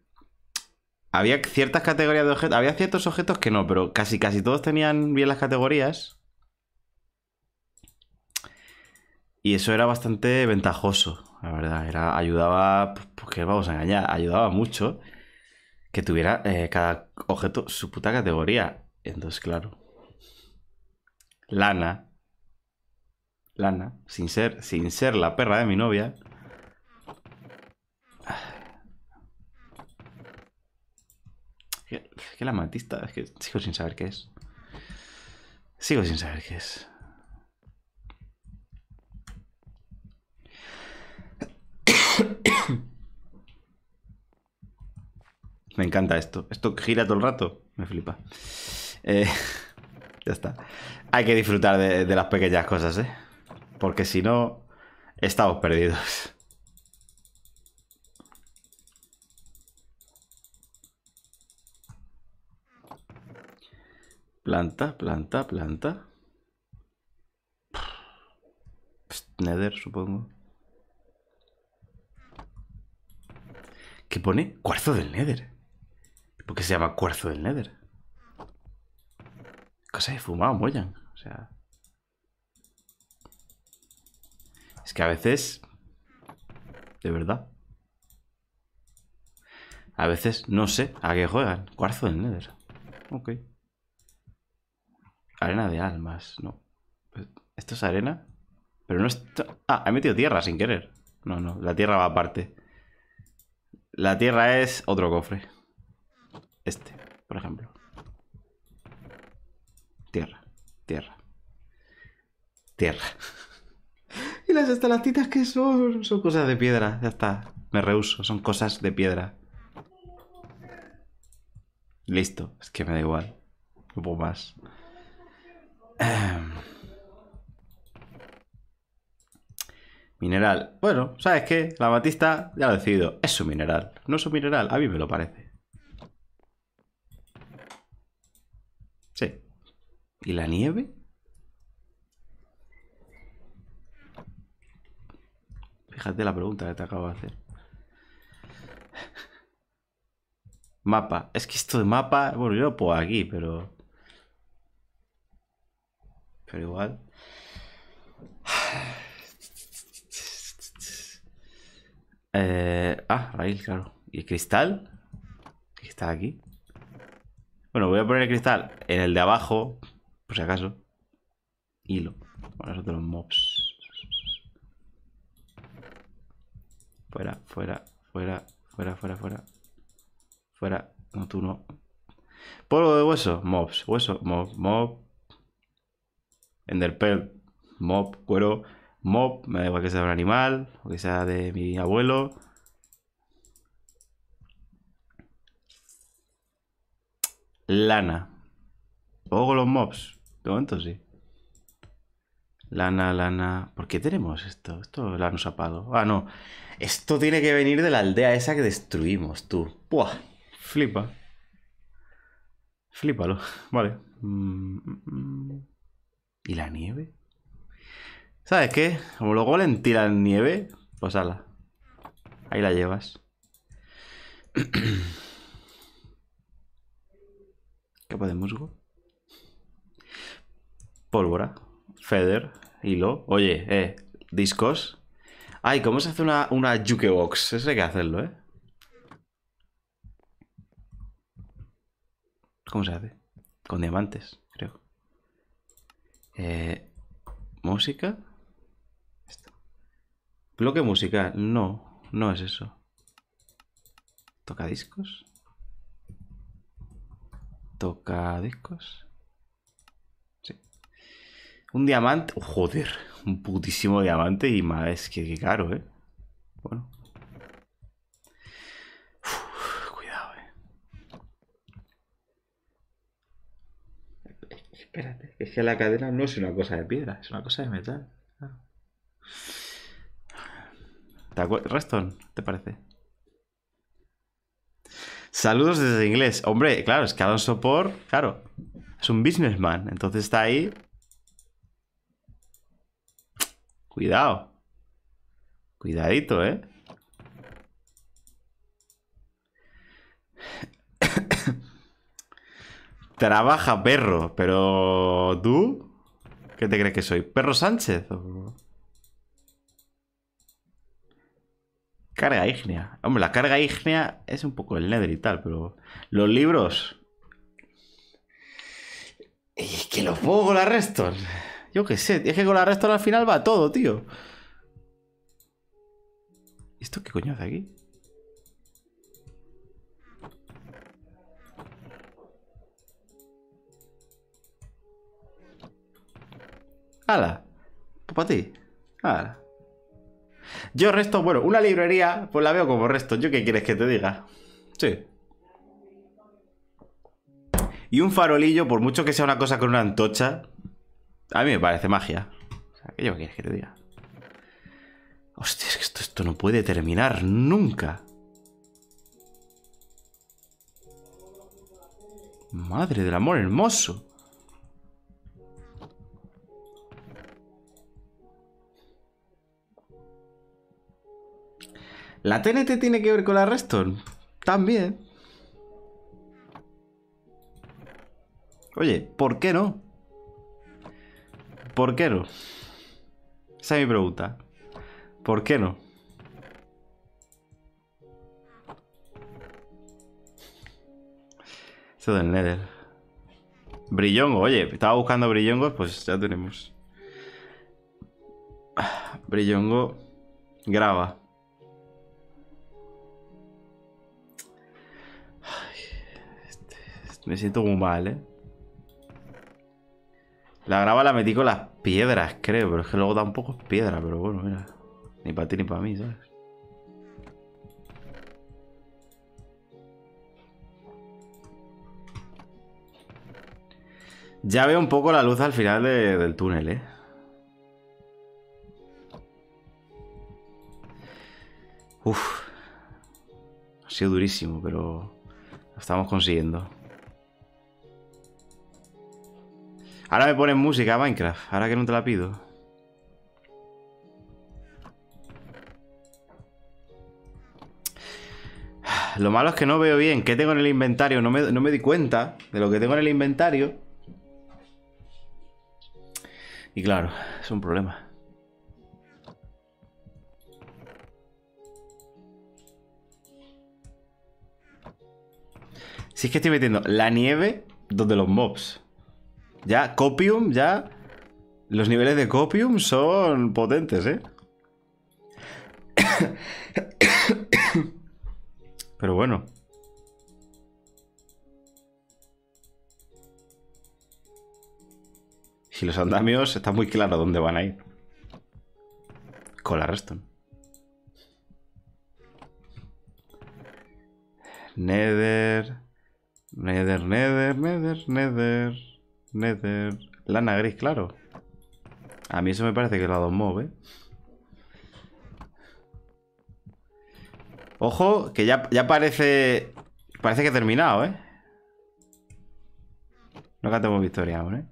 Speaker 1: había ciertas categorías de objetos, había ciertos objetos que no, pero casi casi todos tenían bien las categorías. Y eso era bastante ventajoso, la verdad. Era, ayudaba, pues, pues que vamos a engañar, ayudaba mucho que tuviera eh, cada objeto su puta categoría. Entonces, claro. Lana, lana, sin ser, sin ser la perra de mi novia. Es que, la matista, es que sigo sin saber qué es. Sigo sin saber qué es. Me encanta esto. Esto gira todo el rato. Me flipa. Eh, ya está. Hay que disfrutar de las pequeñas cosas, ¿eh? porque si no, estamos perdidos. Planta, planta, planta. nether, supongo. ¿Qué pone? Cuarzo del Nether. ¿Por qué se llama cuarzo del Nether? Cosa de fumado, Moyan. O sea. Es que a veces... De verdad. A veces no sé a qué juegan. Cuarzo del Nether. Ok. Arena de almas. No. Pues, ¿Esto es arena? Pero no es Ah, he metido tierra sin querer. No, no. La tierra va aparte. La tierra es otro cofre. Este, por ejemplo. Tierra. Tierra. Tierra. Y las estalactitas que son, son cosas de piedra, ya está. Me reuso. son cosas de piedra. Listo, es que me da igual. No puedo más. Em. Mineral. Bueno, ¿sabes qué? La batista, ya lo he decidido, es un mineral. No es un mineral, a mí me lo parece. Sí. ¿Y la nieve? Fíjate la pregunta que te acabo de hacer. Mapa. Es que esto de mapa, bueno, yo lo puedo aquí, pero... Pero igual. Eh, ah, raíz, claro. ¿Y el cristal? ¿Qué está aquí? Bueno, voy a poner el cristal en el de abajo, por si acaso. Hilo. Bueno, eso de los mobs. Fuera, fuera, fuera, fuera, fuera, fuera. Fuera, no, tú no. Polvo de hueso, mobs, hueso, mob, mob. Enderpearl, mob, cuero, mob. Me da igual que sea de un animal o que sea de mi abuelo. Lana. Polo los mobs. De momento sí. Lana, lana. ¿Por qué tenemos esto? Esto la han apagado. Ah, no. Esto tiene que venir de la aldea esa que destruimos, tú. ¡Pua! Flipa. Flipalo. Vale. Mm, mm, mm. ¿Y la nieve? ¿Sabes qué? Como luego le tiran nieve, pues Ahí la llevas. Capa de musgo. Pólvora feather, hilo. Oye, eh, discos. Ay, ¿cómo se hace una, una jukebox? Eso hay que hacerlo, ¿eh? ¿Cómo se hace? Con diamantes, creo. Eh, ¿Música? Esto. Bloque musical. No, no es eso. toca discos toca discos un diamante. joder, un putísimo diamante y más es que, caro, ¿eh? Bueno. cuidado, eh. Espérate, es que la cadena no es una cosa de piedra, es una cosa de metal. Ah. ¿te acuerdas? Reston, ¿te parece? Saludos desde inglés. Hombre, claro, es que Alonso por, claro, es un businessman. Entonces está ahí Cuidado. Cuidadito, ¿eh? Trabaja perro, pero tú, ¿qué te crees que soy? ¿Perro Sánchez? Carga ígnea. Hombre, la carga ígnea es un poco el nether y tal, pero los libros... Y que los pongo la restos. Yo qué sé, es que con la resta al final va todo, tío. ¿Esto qué coño hace aquí? ¡Hala! Pues para ti. ¡Hala! Yo resto, bueno, una librería, pues la veo como resto. ¿Yo qué quieres que te diga? Sí. Y un farolillo, por mucho que sea una cosa con una antocha, a mí me parece magia. O sea, ¿Qué yo quieres que te diga? Hostia, es que esto, esto no puede terminar nunca. Madre del amor hermoso. ¿La TNT tiene que ver con la Reston? También. Oye, ¿por qué no? ¿Por qué no? Esa es mi pregunta. ¿Por qué no? Esto del Nether. Brillongo, oye, estaba buscando brillongos, pues ya tenemos. Brillongo graba. Necesito un me siento mal, ¿eh? La grava la metí con las piedras, creo, pero es que luego da un poco piedra, pero bueno, mira. Ni para ti ni para mí, ¿sabes? Ya veo un poco la luz al final del túnel, ¿eh? Uf. Ha sido durísimo, pero lo estamos consiguiendo. Ahora me ponen música a Minecraft, ahora que no te la pido. Lo malo es que no veo bien qué tengo en el inventario. No me, no me di cuenta de lo que tengo en el inventario. Y claro, es un problema. Si es que estoy metiendo la nieve donde los mobs. Ya, copium, ya. Los niveles de copium son potentes, ¿eh? Pero bueno. Y los andamios está muy claro dónde van a ir. Con la Reston. Nether. Nether, Nether, Nether, Nether. Nether. Eh, lana gris, claro. A mí eso me parece que lo dos ¿eh? Ojo, que ya, ya parece... Parece que he terminado, ¿eh? No cantemos victoria aún, ¿eh?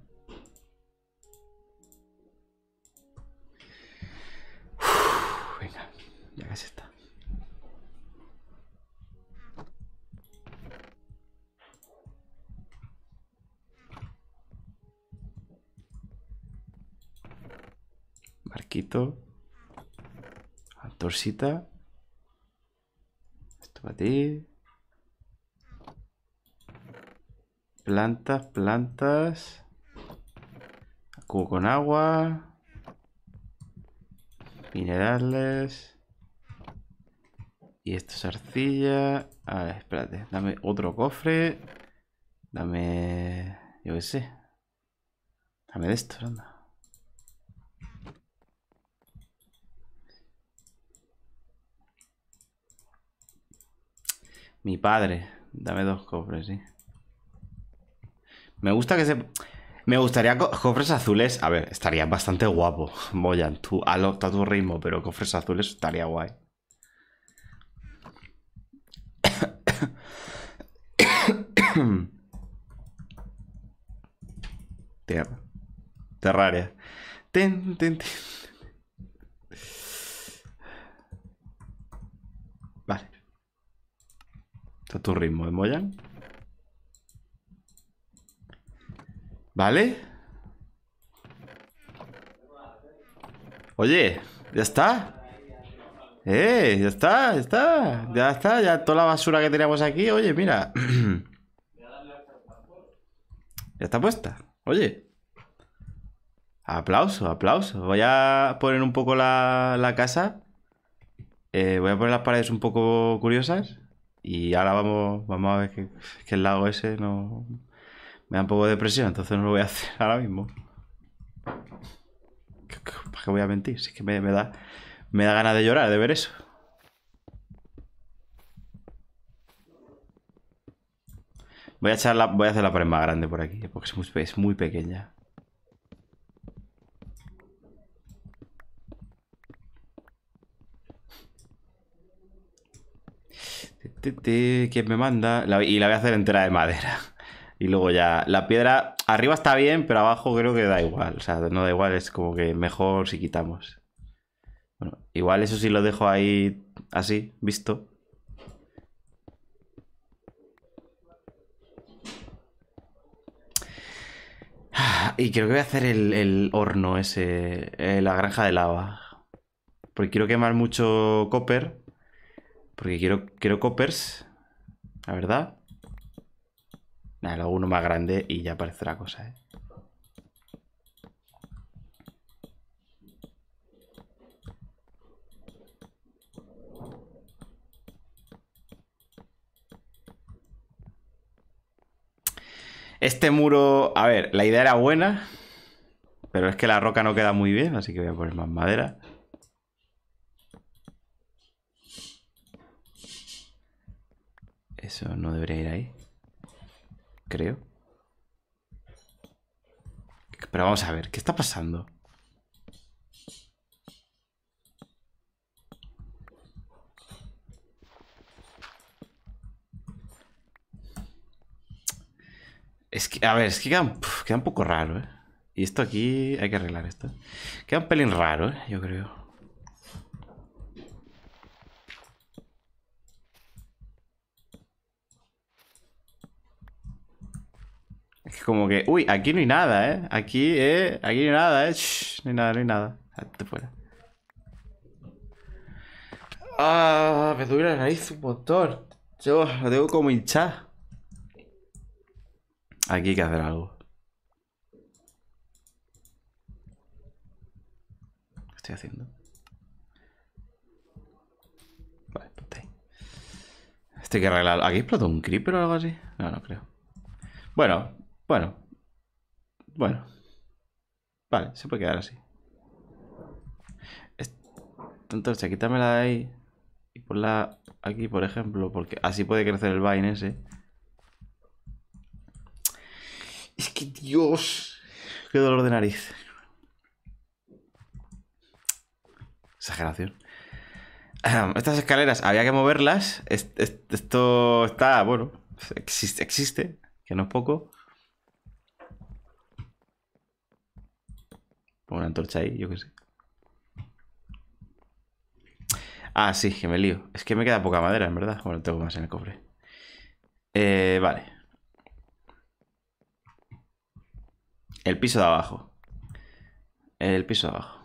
Speaker 1: Arquito, Torcita. Esto para ti. Plantas, plantas. Cubo con agua. Minerales. Y esto es arcilla. A ver, espérate. Dame otro cofre. Dame... Yo qué sé. Dame de esto, anda. Mi padre. Dame dos cofres, sí. Me gusta que se... Me gustaría cofres azules. A ver, estaría bastante guapo. Voyan, tú a tu ritmo, pero cofres azules estaría guay. Tierra. Terraria. Ten, ten, ten. a tu ritmo, ¿eh, Moyan. ¿Vale? Oye, ya está. Eh, ya está, ya está. Ya está, ya toda la basura que teníamos aquí, oye, mira. ya está puesta. Oye. Aplauso, aplauso. Voy a poner un poco la, casa. Eh, voy a poner las paredes un poco curiosas. Y ahora vamos, vamos a ver que, el lago ese no me da un poco de depresión, entonces no lo voy a hacer ahora mismo. ¿Para qué voy a mentir? es que me, da me da ganas de llorar de ver eso. Voy a, echar voy a hacer la pared más grande por aquí, porque es muy pequeña. ¿Quién me manda. y la voy a hacer entera de madera. Y luego ya, la piedra arriba está bien, pero abajo creo que da igual. O sea, no da igual, es como que mejor si quitamos. Bueno, igual eso sí lo dejo ahí así, visto. Ah, y creo que voy a hacer el, horno ese, eh, la granja de lava. Porque quiero quemar mucho copper. Porque quiero, quiero coppers, la verdad. Nada, luego uno más grande y ya aparecerá cosa, ¿eh? Este muro, a ver, la idea era buena, pero es que la roca no queda muy bien, así que voy a poner más madera. Eso no debería ir ahí. Creo. Pero vamos a ver, ¿qué está pasando? Es que, a ver, es que queda, un, poco raro, ¿eh? Y esto aquí, hay que arreglar esto. Queda un pelín raro, ¿eh? Yo creo. como que, uy, aquí no hay nada, ¿eh? Aquí, ¿eh? Aquí no hay nada, ¿eh? no hay nada, no hay nada. fuera. Ah, me duele la nariz un motor. Yo lo tengo como hinchado. Aquí hay que hacer algo. ¿Qué estoy haciendo? Vale, ponte Este hay que arreglarlo. ¿Aquí explotó un creeper o algo así? No, no creo. Bueno, bueno. Bueno. Vale, se puede quedar así. Entonces, quítamela de ahí. Y ponla aquí, por ejemplo, porque así puede crecer el vine ese. Es que, Dios. Qué dolor de nariz. Exageración. Estas escaleras había que moverlas. Esto está, bueno, existe, existe que no es poco. una antorcha ahí, yo qué sé. Ah, sí, que me lío. Es que me queda poca madera, en verdad. Bueno, tengo más en el cofre. Eh, vale. El piso de abajo. El piso de abajo.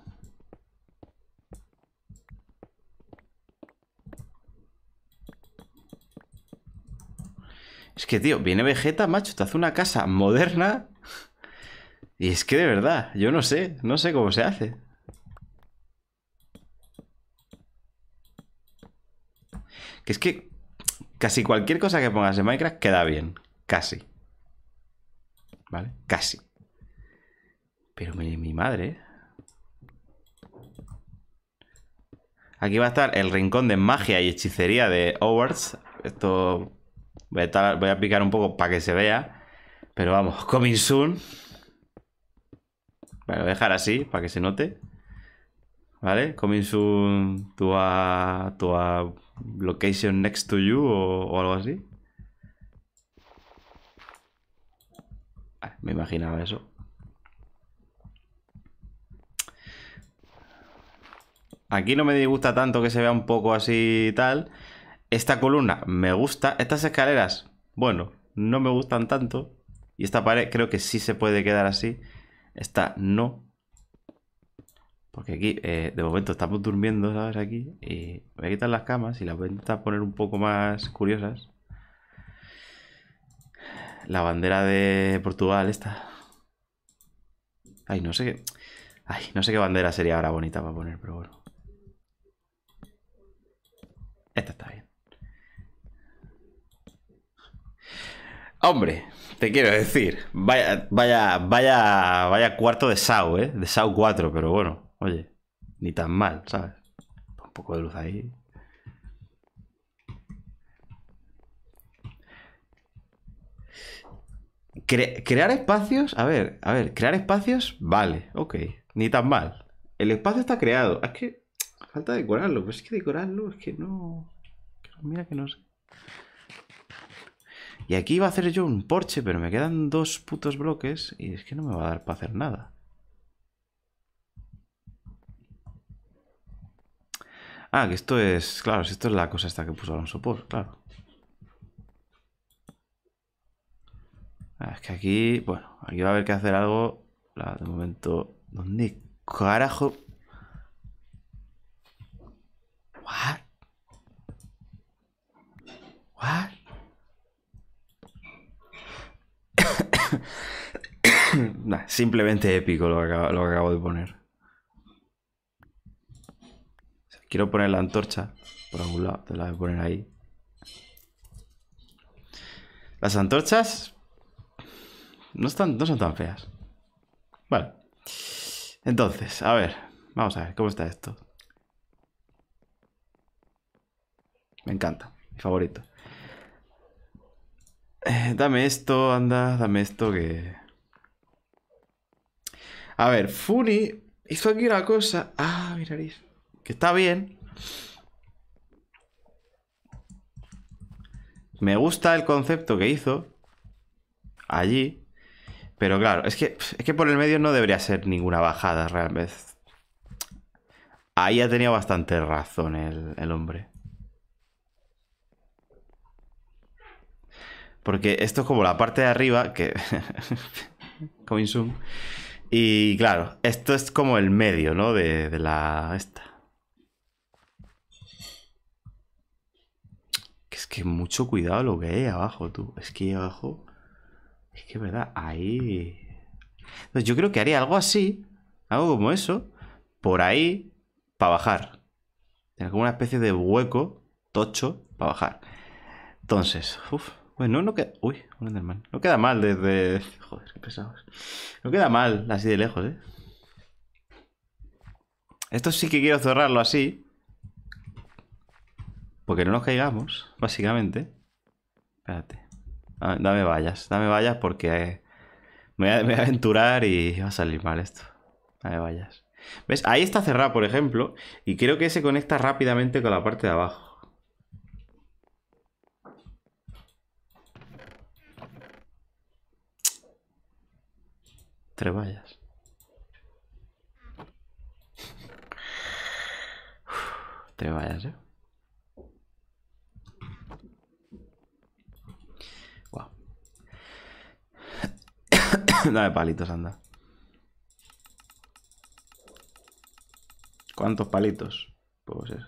Speaker 1: Es que, tío, viene Vegeta, macho, te hace una casa moderna y es que de verdad, yo no sé, no sé cómo se hace. Que es que casi cualquier cosa que pongas en Minecraft queda bien. Casi. ¿Vale? Casi. Pero mi, madre, ¿eh? Aquí va a estar el rincón de magia y hechicería de Owards. Esto voy a, voy a picar un poco para que se vea. Pero vamos, coming soon dejar así para que se note. ¿Vale? Coming soon to a, location next to you o, algo así. me imaginaba eso. Aquí no me gusta tanto que se vea un poco así y tal. Esta columna me gusta. Estas escaleras, bueno, no me gustan tanto. Y esta pared creo que sí se puede quedar así. Esta no. Porque aquí, eh, de momento, estamos durmiendo, ¿sabes? Aquí. Y voy a quitar las camas y las voy a intentar poner un poco más curiosas. La bandera de Portugal, esta. Ay, no sé qué. Ay, no sé qué bandera sería ahora bonita para poner, pero bueno. Esta está bien. ¡Hombre! Te quiero decir, vaya, vaya, vaya, vaya cuarto de SAO, ¿eh? De SAO 4, pero bueno, oye, ni tan mal, ¿sabes? Un poco de luz ahí. crear espacios, a ver, a ver, crear espacios, vale, ok, ni tan mal. El espacio está creado, es que falta decorarlo, pero es que decorarlo es que no... Mira que no sé. Y aquí iba a hacer yo un porche, pero me quedan dos putos bloques y es que no me va a dar para hacer nada. Ah, que esto es... Claro, si esto es la cosa esta que puso Alonso Por, claro. Ah, es que aquí... Bueno, aquí va a haber que hacer algo. de momento... ¿Dónde carajo? What? What? simplemente épico lo que, acabo, de poner. Quiero poner la antorcha por algún lado, te la voy a poner ahí. Las antorchas no, están, no son tan feas. Vale. Entonces, a ver, vamos a ver cómo está esto. Me encanta, mi favorito. Eh, dame esto, anda, dame esto que... A ver, Funi hizo aquí una cosa... Ah, miraréis, que está bien. Me gusta el concepto que hizo allí. Pero claro, es que, que por el medio no debería ser ninguna bajada realmente. Ahí ha tenido bastante razón el hombre. Porque esto es como la parte de arriba, que. coming zoom Y claro, esto es como el medio, ¿no? De, la. Esta. es que mucho cuidado lo que hay abajo, tú. Es que abajo. Es que, ¿verdad? Ahí. Entonces, yo creo que haría algo así. Algo como eso. Por ahí. Para bajar. Tiene como una especie de hueco. Tocho. Para bajar. Entonces, uff. Bueno, no queda. Uy, No queda mal desde. Joder, qué pesados. No queda mal así de lejos, ¿eh? Esto sí que quiero cerrarlo así. Porque no nos caigamos, básicamente. Espérate. Ah, dame vallas, dame vallas porque eh, me voy, a, aventurar y va a salir mal esto. Dame vallas. ¿Ves? Ahí está cerrado, por ejemplo, y creo que se conecta rápidamente con la parte de abajo. tres vallas. ¿eh? palitos, anda. ¿Cuántos palitos? Pues eso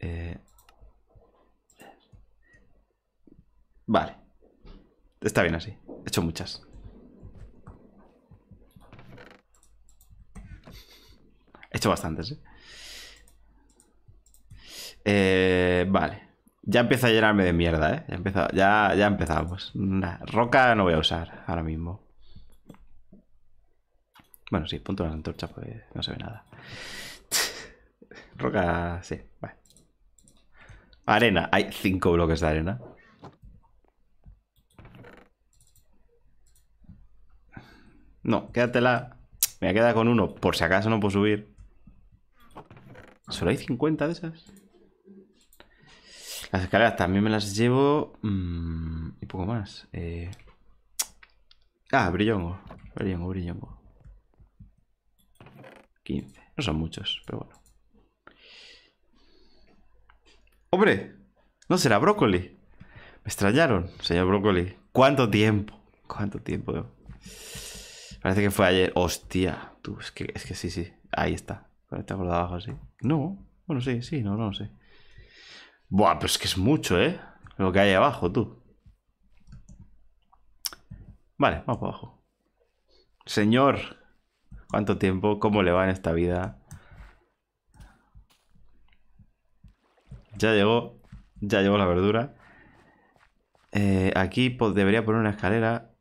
Speaker 1: eh. Vale. Está bien así. He hecho muchas. He hecho bastantes, ¿eh? ¿eh? Vale. Ya empieza a llenarme de mierda, ¿eh? Ya, empezamos. Nah, roca no voy a usar ahora mismo. Bueno, sí, punto la antorcha, porque no se ve nada. roca, sí, vale. Arena, hay cinco bloques de arena. No, quédatela. Me queda con uno, por si acaso no puedo subir. ¿Solo hay 50 de esas? Las escaleras también me las llevo. Mm, y poco más. Eh. Ah, brillongo. Brillongo, brillongo. 15. No son muchos, pero bueno. ¡Hombre! No será brócoli. Me extrañaron, señor brócoli. ¿Cuánto tiempo? ¿Cuánto tiempo? Parece que fue ayer. Hostia. Tú, que, es que sí, sí. Ahí está. Conecta por debajo, así No, bueno, sí, sí, no, no sé. Buah, pero es que es mucho, ¿eh? Lo que hay abajo, tú. Vale, vamos para abajo. Señor, ¿cuánto tiempo? ¿Cómo le va en esta vida? Ya llegó, ya llegó la verdura. Eh, aquí pues, debería poner una escalera.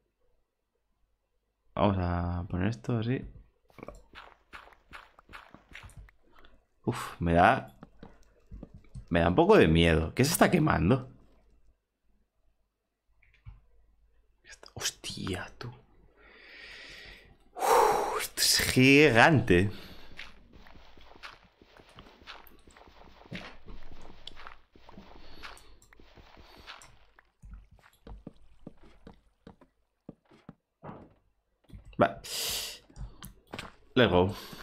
Speaker 1: Vamos a poner esto así. Uf, me da... Me da un poco de miedo. ¿Qué se está quemando? Hostia, tú. es gigante. Vale. Let's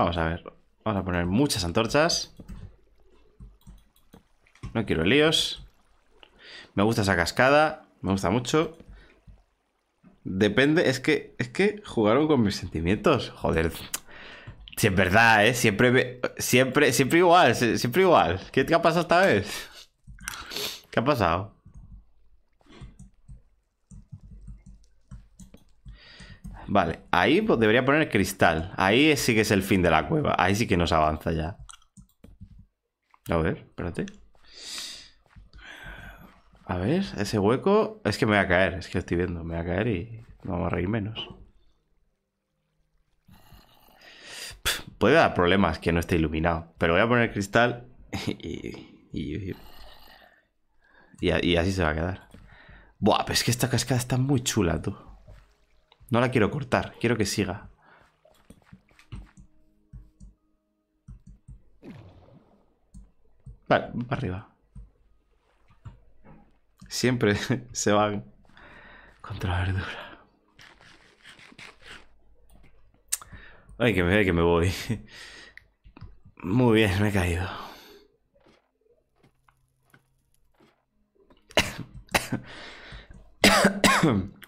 Speaker 1: Vamos a ver. Vamos a poner muchas antorchas. No quiero líos. Me gusta esa cascada. Me gusta mucho. Depende, es que, es que jugaron con mis sentimientos. Joder. Si es verdad, ¿eh? Siempre, siempre, siempre igual, siempre igual. ¿Qué, ¿Qué ha pasado esta vez? ¿Qué ha pasado? Vale, ahí pues debería poner cristal. Ahí sí que es el fin de la cueva. Ahí sí que nos avanza ya. A ver, espérate. A ver, ese hueco... Es que me va a caer, es que estoy viendo. Me voy a caer y no vamos a reír menos. puede dar problemas que no esté iluminado. Pero voy a poner cristal y, y así se va a quedar. Buah, pero es que esta cascada está muy chula, tú. No la quiero cortar, quiero que siga. Vale, para arriba. Siempre se van contra la verdura. Ay, que me, que me voy. Muy bien, me he caído.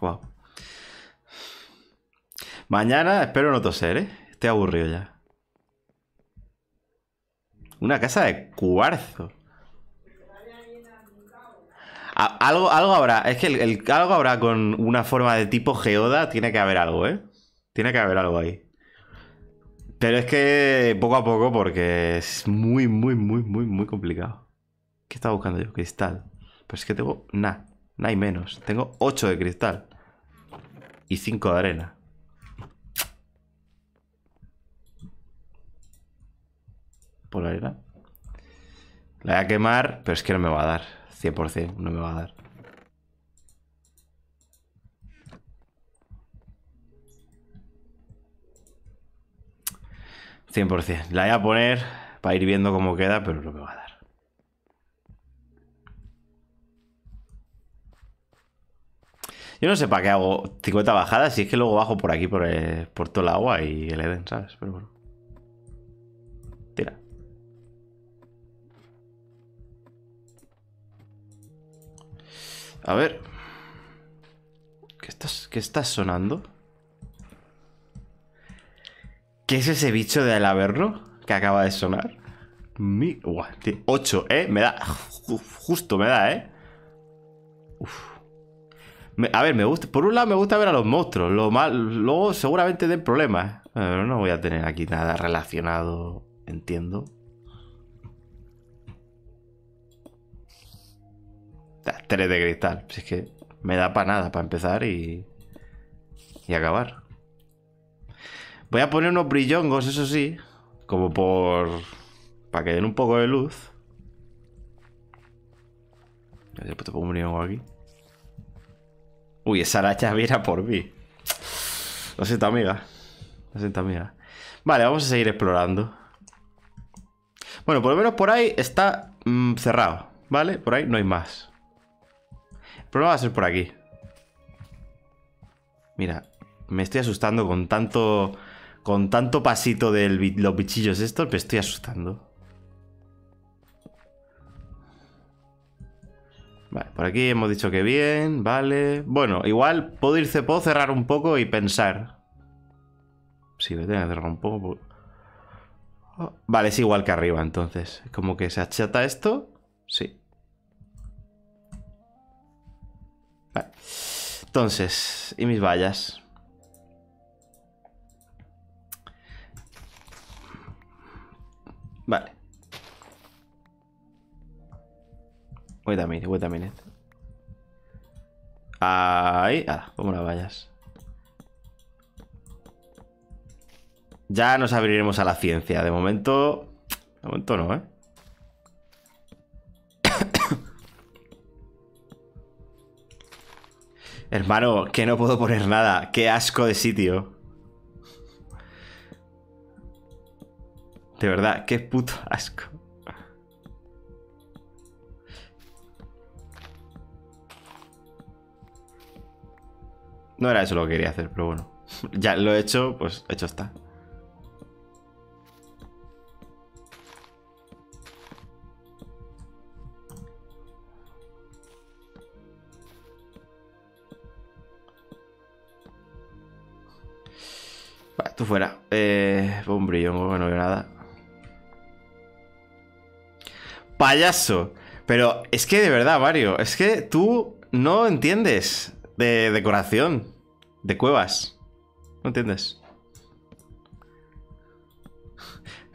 Speaker 1: wow. Mañana espero no toser, ¿eh? Estoy aburrido ya. Una casa de cuarzo. algo, algo habrá. Es que el, algo habrá con una forma de tipo geoda. Tiene que haber algo, ¿eh? Tiene que haber algo ahí. Pero es que poco a poco, porque es muy, muy, muy, muy, muy complicado. ¿Qué estaba buscando yo? Cristal. pues es que tengo nada. Nada y menos. Tengo 8 de cristal. Y 5 de arena. Por La voy a quemar, pero es que no me va a dar. 100%, no me va a dar. ...100%. La voy a poner para ir viendo cómo queda, pero no me va a dar. Yo no sé para qué hago 50 bajadas si es que luego bajo por aquí, por, eh, por todo el agua y el Eden, ¿sabes? Pero bueno. A ver. ¿Qué estás, ¿Qué estás sonando? ¿Qué es ese bicho de Averno que acaba de sonar? Mi... 8, ¿eh? Me da... Justo me da, ¿eh? a ver, me gusta. Por un lado me gusta ver a los monstruos. Lo mal, luego seguramente den problemas. no voy a tener aquí nada relacionado, entiendo. Tres de cristal. si pues es que me da para nada, para empezar y, acabar. Voy a poner unos brillongos, eso sí. Como por... Para que den un poco de luz. A ver, pues pongo un aquí. Uy, esa racha viene por mí. Lo siento, amiga. Lo siento, amiga. Vale, vamos a seguir explorando. Bueno, por lo menos por ahí está mm, cerrado. ¿Vale? Por ahí no hay más. Pero va a ser por aquí. Mira, me estoy asustando con tanto... Con tanto pasito de los bichillos estos, me estoy asustando. Vale, por aquí hemos dicho que bien, vale. Bueno, igual puedo irse, puedo cerrar un poco y pensar. Sí, voy a tener que cerrar un poco. Ah, vale, es igual que arriba, entonces. Como que se achata esto. Sí. Vale. Entonces, y mis vallas. Vale. Wait a minute, wait a Ahí, ah, como las vallas. Ya nos abriremos a la ciencia. De momento, de momento no, ¿eh? Hermano, que no puedo poner nada. Qué asco de sitio. De verdad, qué puto asco. No era eso lo que quería hacer, pero bueno. Ya lo he hecho, pues hecho está. tú fuera. Eh, un bueno, no nada. Payaso. Pero es que de verdad, Mario, es que tú no entiendes de decoración, de cuevas. No entiendes.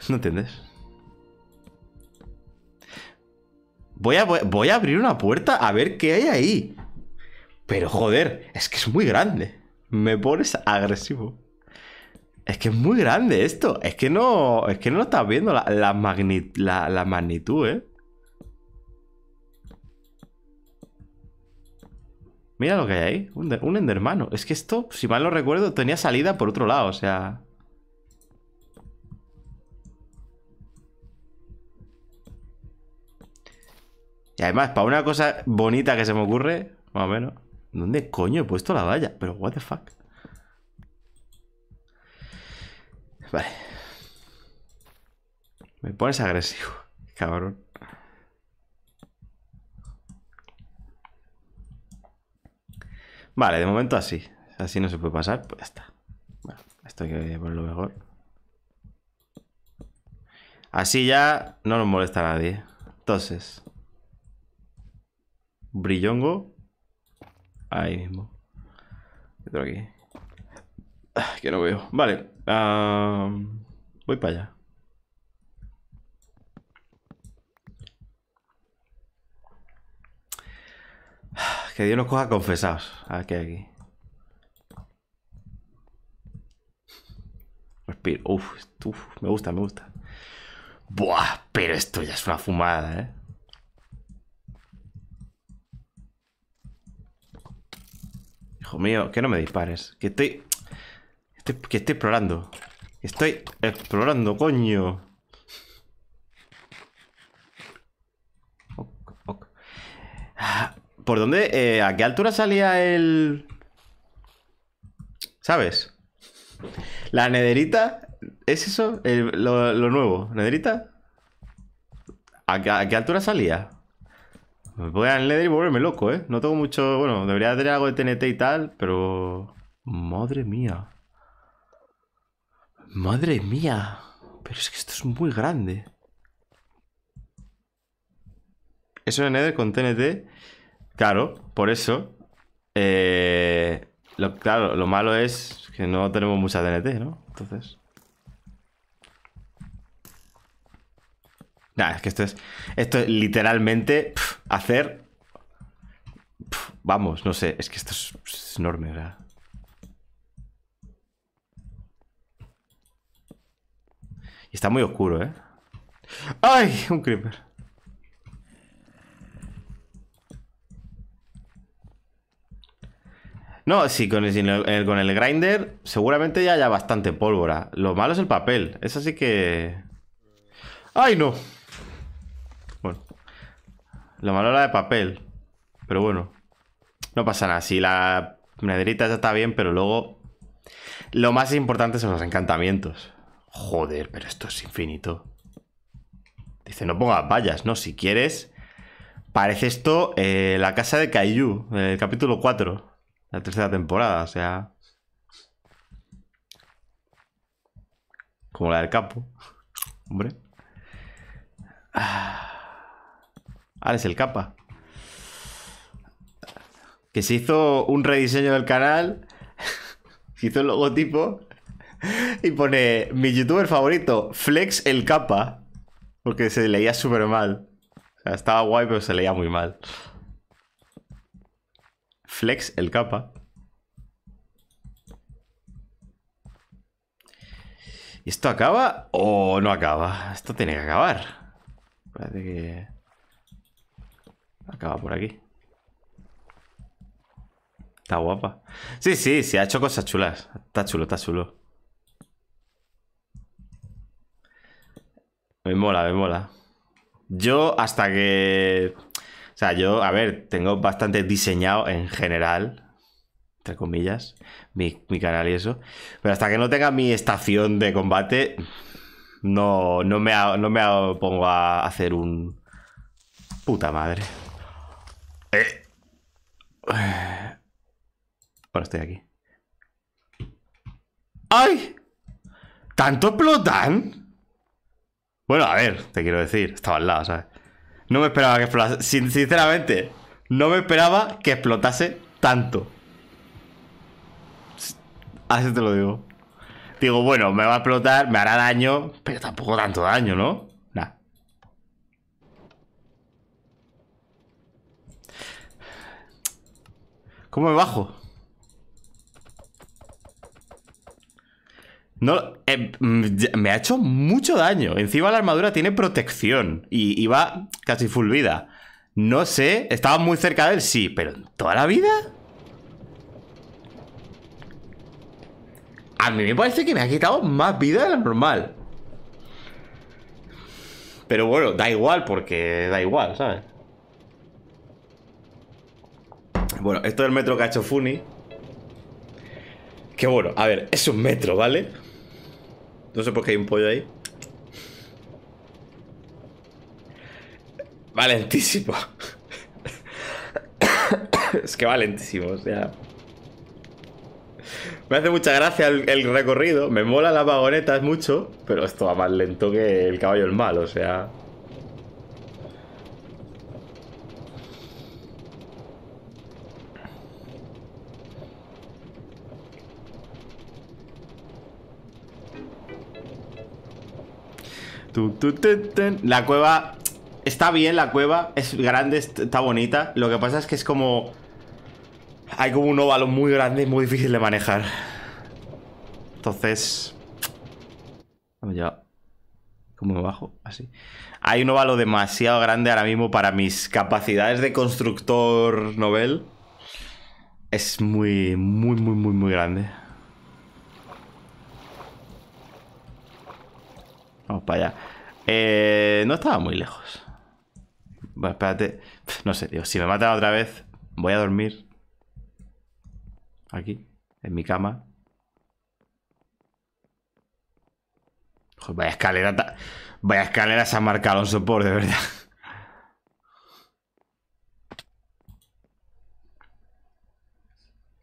Speaker 1: No entiendes. Voy voy a abrir una puerta a ver qué hay ahí. Pero joder, es que es muy grande. Me pones agresivo. Es que es muy grande esto. Es que no. Es que no estás viendo la, magnitud, ¿eh? Mira lo que hay ahí. Un, un endermano. Es que esto, si mal no recuerdo, tenía salida por otro lado, o sea. Y además, para una cosa bonita que se me ocurre, más o menos. ¿Dónde coño he puesto la valla? Pero, what the fuck. Vale. Me pones agresivo, cabrón. Vale, de momento así. Así no se puede pasar, pues ya está. Bueno, esto hay que ponerlo mejor. Así ya no nos molesta a nadie. Entonces. Brillongo. Ahí mismo. Aquí. Ah, que no veo. Vale voy para allá. Que Dios nos coja confesados. Aquí, aquí. Respiro. me gusta, me gusta. Buah, pero esto ya es una fumada, ¿eh? Hijo mío, que no me dispares. Que estoy... Que estoy explorando. Estoy explorando, coño. Ah, ¿Por dónde? Eh, ¿A qué altura salía el...? ¿Sabes? La nederita... ¿Es eso? lo, nuevo. ¿Nederita? ¿A, qué, altura salía? Me voy a nether y volverme loco, ¿eh? No tengo mucho... Bueno, debería tener algo de TNT y tal, pero... Madre mía. Madre mía. Pero es que esto es muy grande. Es una Nether con TNT. Claro, por eso. Eh, lo, claro, lo malo es que no tenemos mucha TNT, ¿no? Entonces. Nada, es que esto es. Esto es literalmente hacer. vamos, no sé. Es que esto es enorme, ¿verdad? Está muy oscuro, ¿eh? ¡Ay! Un creeper. No, sí, con el, con el grinder seguramente ya haya bastante pólvora. Lo malo es el papel. Eso sí que... ¡Ay, no! Bueno. Lo malo era de papel. Pero bueno. No pasa nada. Si la maderita ya está bien, pero luego... Lo más importante son los encantamientos. Joder, pero esto es infinito. Dice, no pongas vallas, ¿no? Si quieres, parece esto eh, la casa de Kaiju, el capítulo 4, la tercera temporada, o sea... Como la del capo. Hombre. Ah, es el capa. Que se hizo un rediseño del canal. se hizo el logotipo. y pone mi youtuber favorito, Flex el Capa. Porque se leía súper mal. O sea, estaba guay, pero se leía muy mal. Flex el Capa. ¿Y esto acaba o no acaba? Esto tiene que acabar. Parece que... Acaba por aquí. Está guapa. Sí, sí, sí, ha hecho cosas chulas. Está chulo, está chulo. Me mola, me mola. Yo hasta que... O sea, yo, a ver, tengo bastante diseñado en general, entre comillas, mi, canal y eso. Pero hasta que no tenga mi estación de combate, no, no, me, pongo a hacer un... Puta madre. Eh. Bueno, estoy aquí. ¡Ay! ¿Tanto explotan. Bueno, a ver, te quiero decir, estaba al lado, ¿sabes? No me esperaba que explotase. sinceramente, no me esperaba que explotase tanto. Así te lo digo. Digo, bueno, me va a explotar, me hará daño, pero tampoco tanto daño, ¿no? Nah. ¿Cómo me bajo? No, eh, mm, me ha hecho mucho daño. Encima la armadura tiene protección y, va casi full vida. No sé, estaba muy cerca de él, sí, pero ¿toda la vida? A mí me parece que me ha quitado más vida de lo normal. Pero bueno, da igual porque da igual, ¿sabes? Bueno, esto es el metro que ha hecho Funi. Que bueno, a ver, es un metro, ¿vale? No sé por qué hay un pollo ahí. Valentísimo. es que valentísimo, o sea. Me hace mucha gracia el, recorrido. Me mola las vagonetas mucho, pero esto va más lento que el caballo el mal, o sea. La cueva... Está bien la cueva, es grande, está bonita. Lo que pasa es que es como... Hay como un óvalo muy grande y muy difícil de manejar. Entonces... Ya... ¿Cómo me bajo? Así. Hay un óvalo demasiado grande ahora mismo para mis capacidades de constructor Nobel Es muy, muy, muy, muy, muy grande. Vamos para allá. Eh, no estaba muy lejos. Bueno, espérate. No sé, digo, si me matan otra vez, voy a dormir. Aquí, en mi cama. vaya escalera. Vaya escalera se ha marcado Un soporte, de verdad.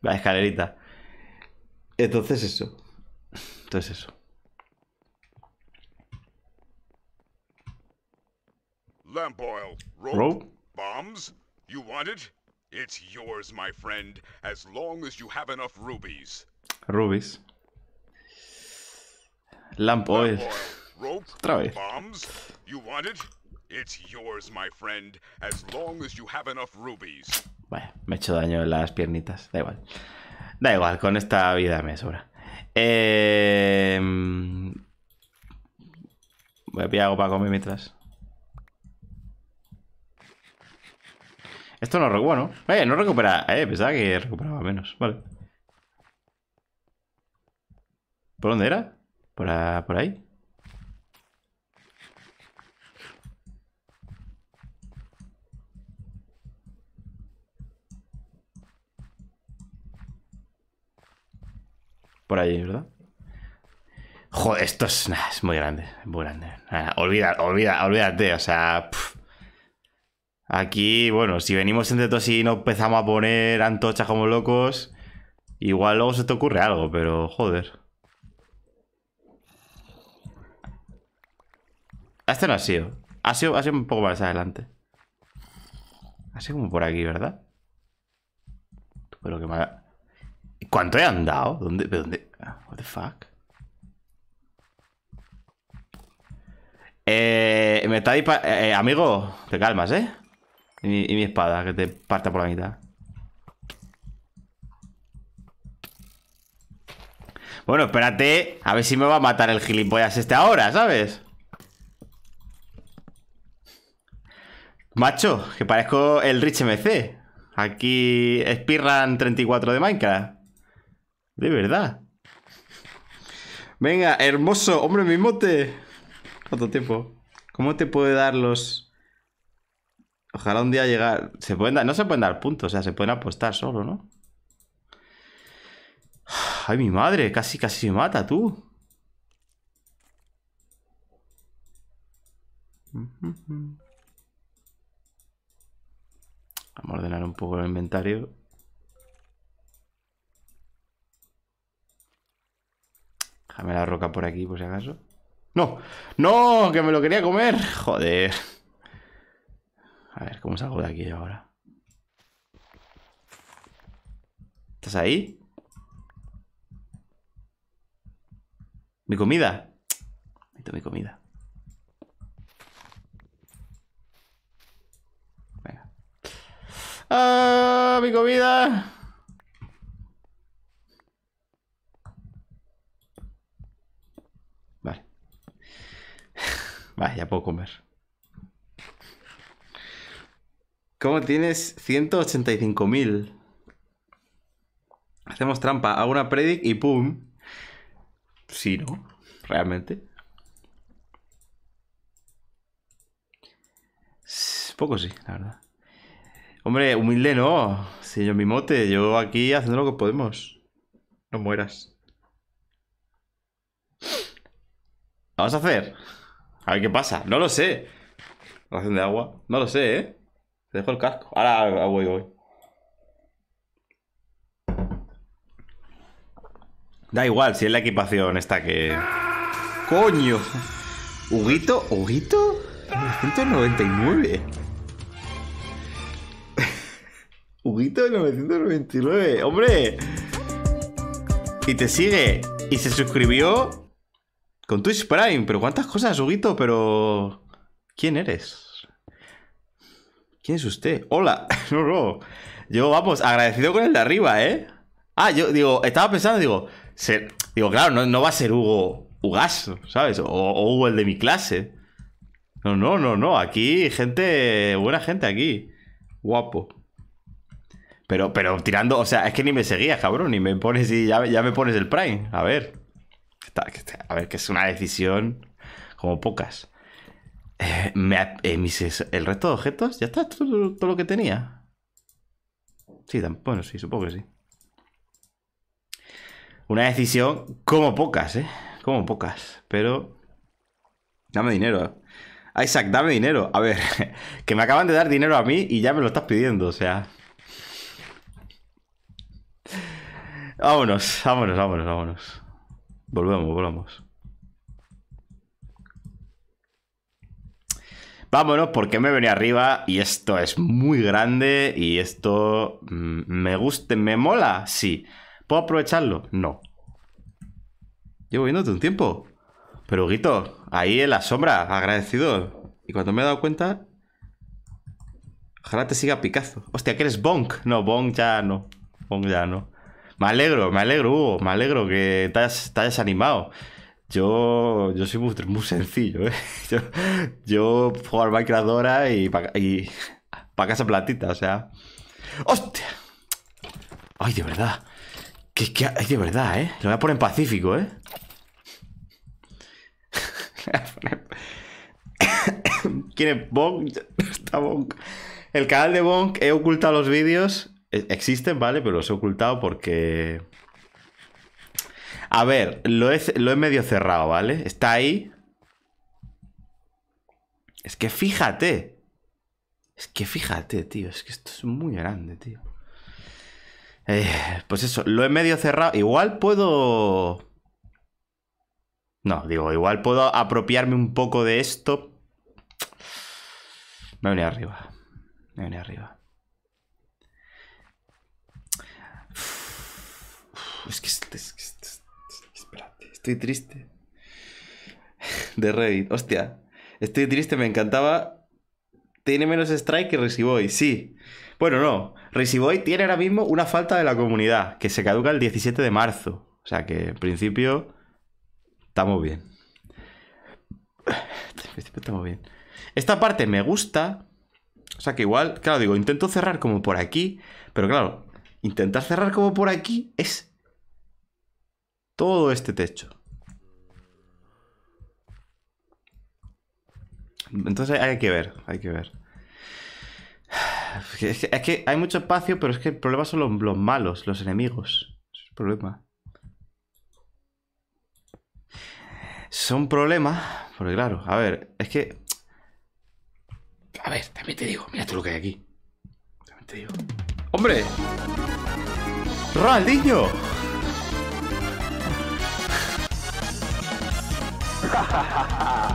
Speaker 1: Vaya escalerita. Entonces eso. Entonces eso. Lamp oil, rope, bombs. You want it? It's yours, my friend, as long as you have enough rubies. Rubies. Lamp oil. Lamp oil rope, Otra vez. bombs. You want it? It's yours, my friend, as long as you have enough rubies. Vaya, me he hecho daño en las piernitas, da igual. Da igual, con esta vida me sobra. Eh... Voy a pillar algo para comer mientras. Esto no recupera, ¿no? Eh, no recupera. Eh, pensaba que recuperaba menos. Vale. ¿Por dónde era? ¿Por, ahí? Por ahí, ¿verdad? Joder, esto es, es muy grande, muy grande. olvida, olvida, olvídate, o sea, Aquí, bueno, si venimos entre todos y no empezamos a poner antochas como locos, igual luego se te ocurre algo, pero joder. Este no ha sido. Ha sido, ha un poco más adelante. Ha sido como por aquí, ¿verdad? Pero que mal... ¿Cuánto he andado? ¿Dónde? ¿Dónde? Ah, what the fuck? Eh, me está disparando... Eh, eh, amigo, te calmas, ¿eh? Y mi, espada, que te parta por la mitad. Bueno, espérate. A ver si me va a matar el gilipollas este ahora, ¿sabes? Macho, que parezco el Rich MC. Aquí Spearran 34 de Minecraft. De verdad. Venga, hermoso. Hombre, mi mote. ¿Cuánto tiempo? ¿Cómo te puede dar los Ojalá un día llegar. Se pueden No se pueden dar puntos, o sea, se pueden apostar solo, ¿no? Ay, mi madre, casi, casi me mata, tú. Vamos a ordenar un poco el inventario. Déjame la roca por aquí, por si acaso. ¡No! ¡No! ¡Que me lo quería comer! Joder. A ver, ¿cómo salgo de aquí ahora? ¿Estás ahí? ¿Mi comida? mi comida. Venga. Ah, ¡Mi comida! Vale. vale, ya puedo comer. ¿Cómo tienes 185.000? Hacemos trampa. Hago una predic y ¡pum! Sí, ¿no? Realmente. Poco sí, la verdad. Hombre, humilde no. Señor yo yo aquí haciendo lo que podemos. No mueras. Vamos a hacer. A ver qué pasa. No lo sé. Ración de agua. No lo sé, ¿eh? Te dejo el casco. Ahora voy, voy. Da igual, si es la equipación esta que... ¡Coño! ¿Huguito? ¿Huguito? 999. Huguito 999, hombre. Y te sigue. Y se suscribió con Twitch Prime. Pero cuántas cosas, Huguito, pero... ¿Quién eres? ¿Quién es usted? Hola. No, no. Yo, vamos, agradecido con el de arriba, ¿eh? Ah, yo digo, estaba pensando, digo, digo, claro, no, va a ser Hugo Hugaso, ¿sabes? O, o, Hugo el de mi clase. No, no, no, no. Aquí, gente, buena gente aquí. Guapo. Pero, pero tirando, o sea, es que ni me seguías, cabrón, ni me pones y ya, ya me pones el Prime. A ver. a ver, que es una decisión como pocas. Eh, eh, el resto de objetos, ya está, todo, lo que tenía. Sí, bueno, sí, supongo que sí. Una decisión como pocas, ¿eh? Como pocas, pero... Dame dinero. Eh. Isaac, dame dinero. A ver, que me acaban de dar dinero a mí y ya me lo estás pidiendo, o sea... Vámonos, vámonos, vámonos, vámonos. Volvemos, volvamos. Vámonos porque me venía arriba y esto es muy grande y esto mm, me guste me mola, sí. ¿Puedo aprovecharlo? No. Llevo viéndote un tiempo. Pero ahí en la sombra, agradecido. Y cuando me he dado cuenta... Ojalá te siga Picazo. Hostia, que eres Bonk. No, Bonk ya no. Bonk ya no. Me alegro, me alegro, Hugo. Me alegro que estás te animado. Yo, yo soy muy, sencillo, ¿eh? Yo, yo juego al Minecraft y para y pa casa platita, o sea. ¡Hostia! ¡Ay, de verdad! Que, ay, de verdad, ¿eh? Lo voy a poner en pacífico, ¿eh? ¿Quién es Bonk? Está Bonk. El canal de Bonk, he ocultado los vídeos. E, existen, ¿vale? Pero los he ocultado porque a ver, lo he, lo medio cerrado, ¿vale? Está ahí. Es que fíjate. Es que fíjate, tío. Es que esto es muy grande, tío. Eh, pues eso, lo he medio cerrado. Igual puedo... No, digo, igual puedo apropiarme un poco de esto. Me venía arriba. Me venía arriba. Es que, este, es, este Estoy triste. De Reddit. Hostia. Estoy triste, me encantaba. Tiene menos strike que Resiboy. Sí. Bueno, no. Resiboy tiene ahora mismo una falta de la comunidad, que se caduca el 17 de marzo. O sea que, en principio, estamos bien. En principio, estamos bien. Esta parte me gusta. O sea que igual, claro, digo, intento cerrar como por aquí. Pero claro, intentar cerrar como por aquí es todo este techo. Entonces hay que ver, hay que ver. Es que, hay mucho espacio, pero es que el problema son los, malos, los enemigos. Es un problema. Son problemas, porque claro, a ver, es que... A ver, también te digo, mira tú lo que hay aquí. También te digo. ¡Hombre! ¡Ronaldinho!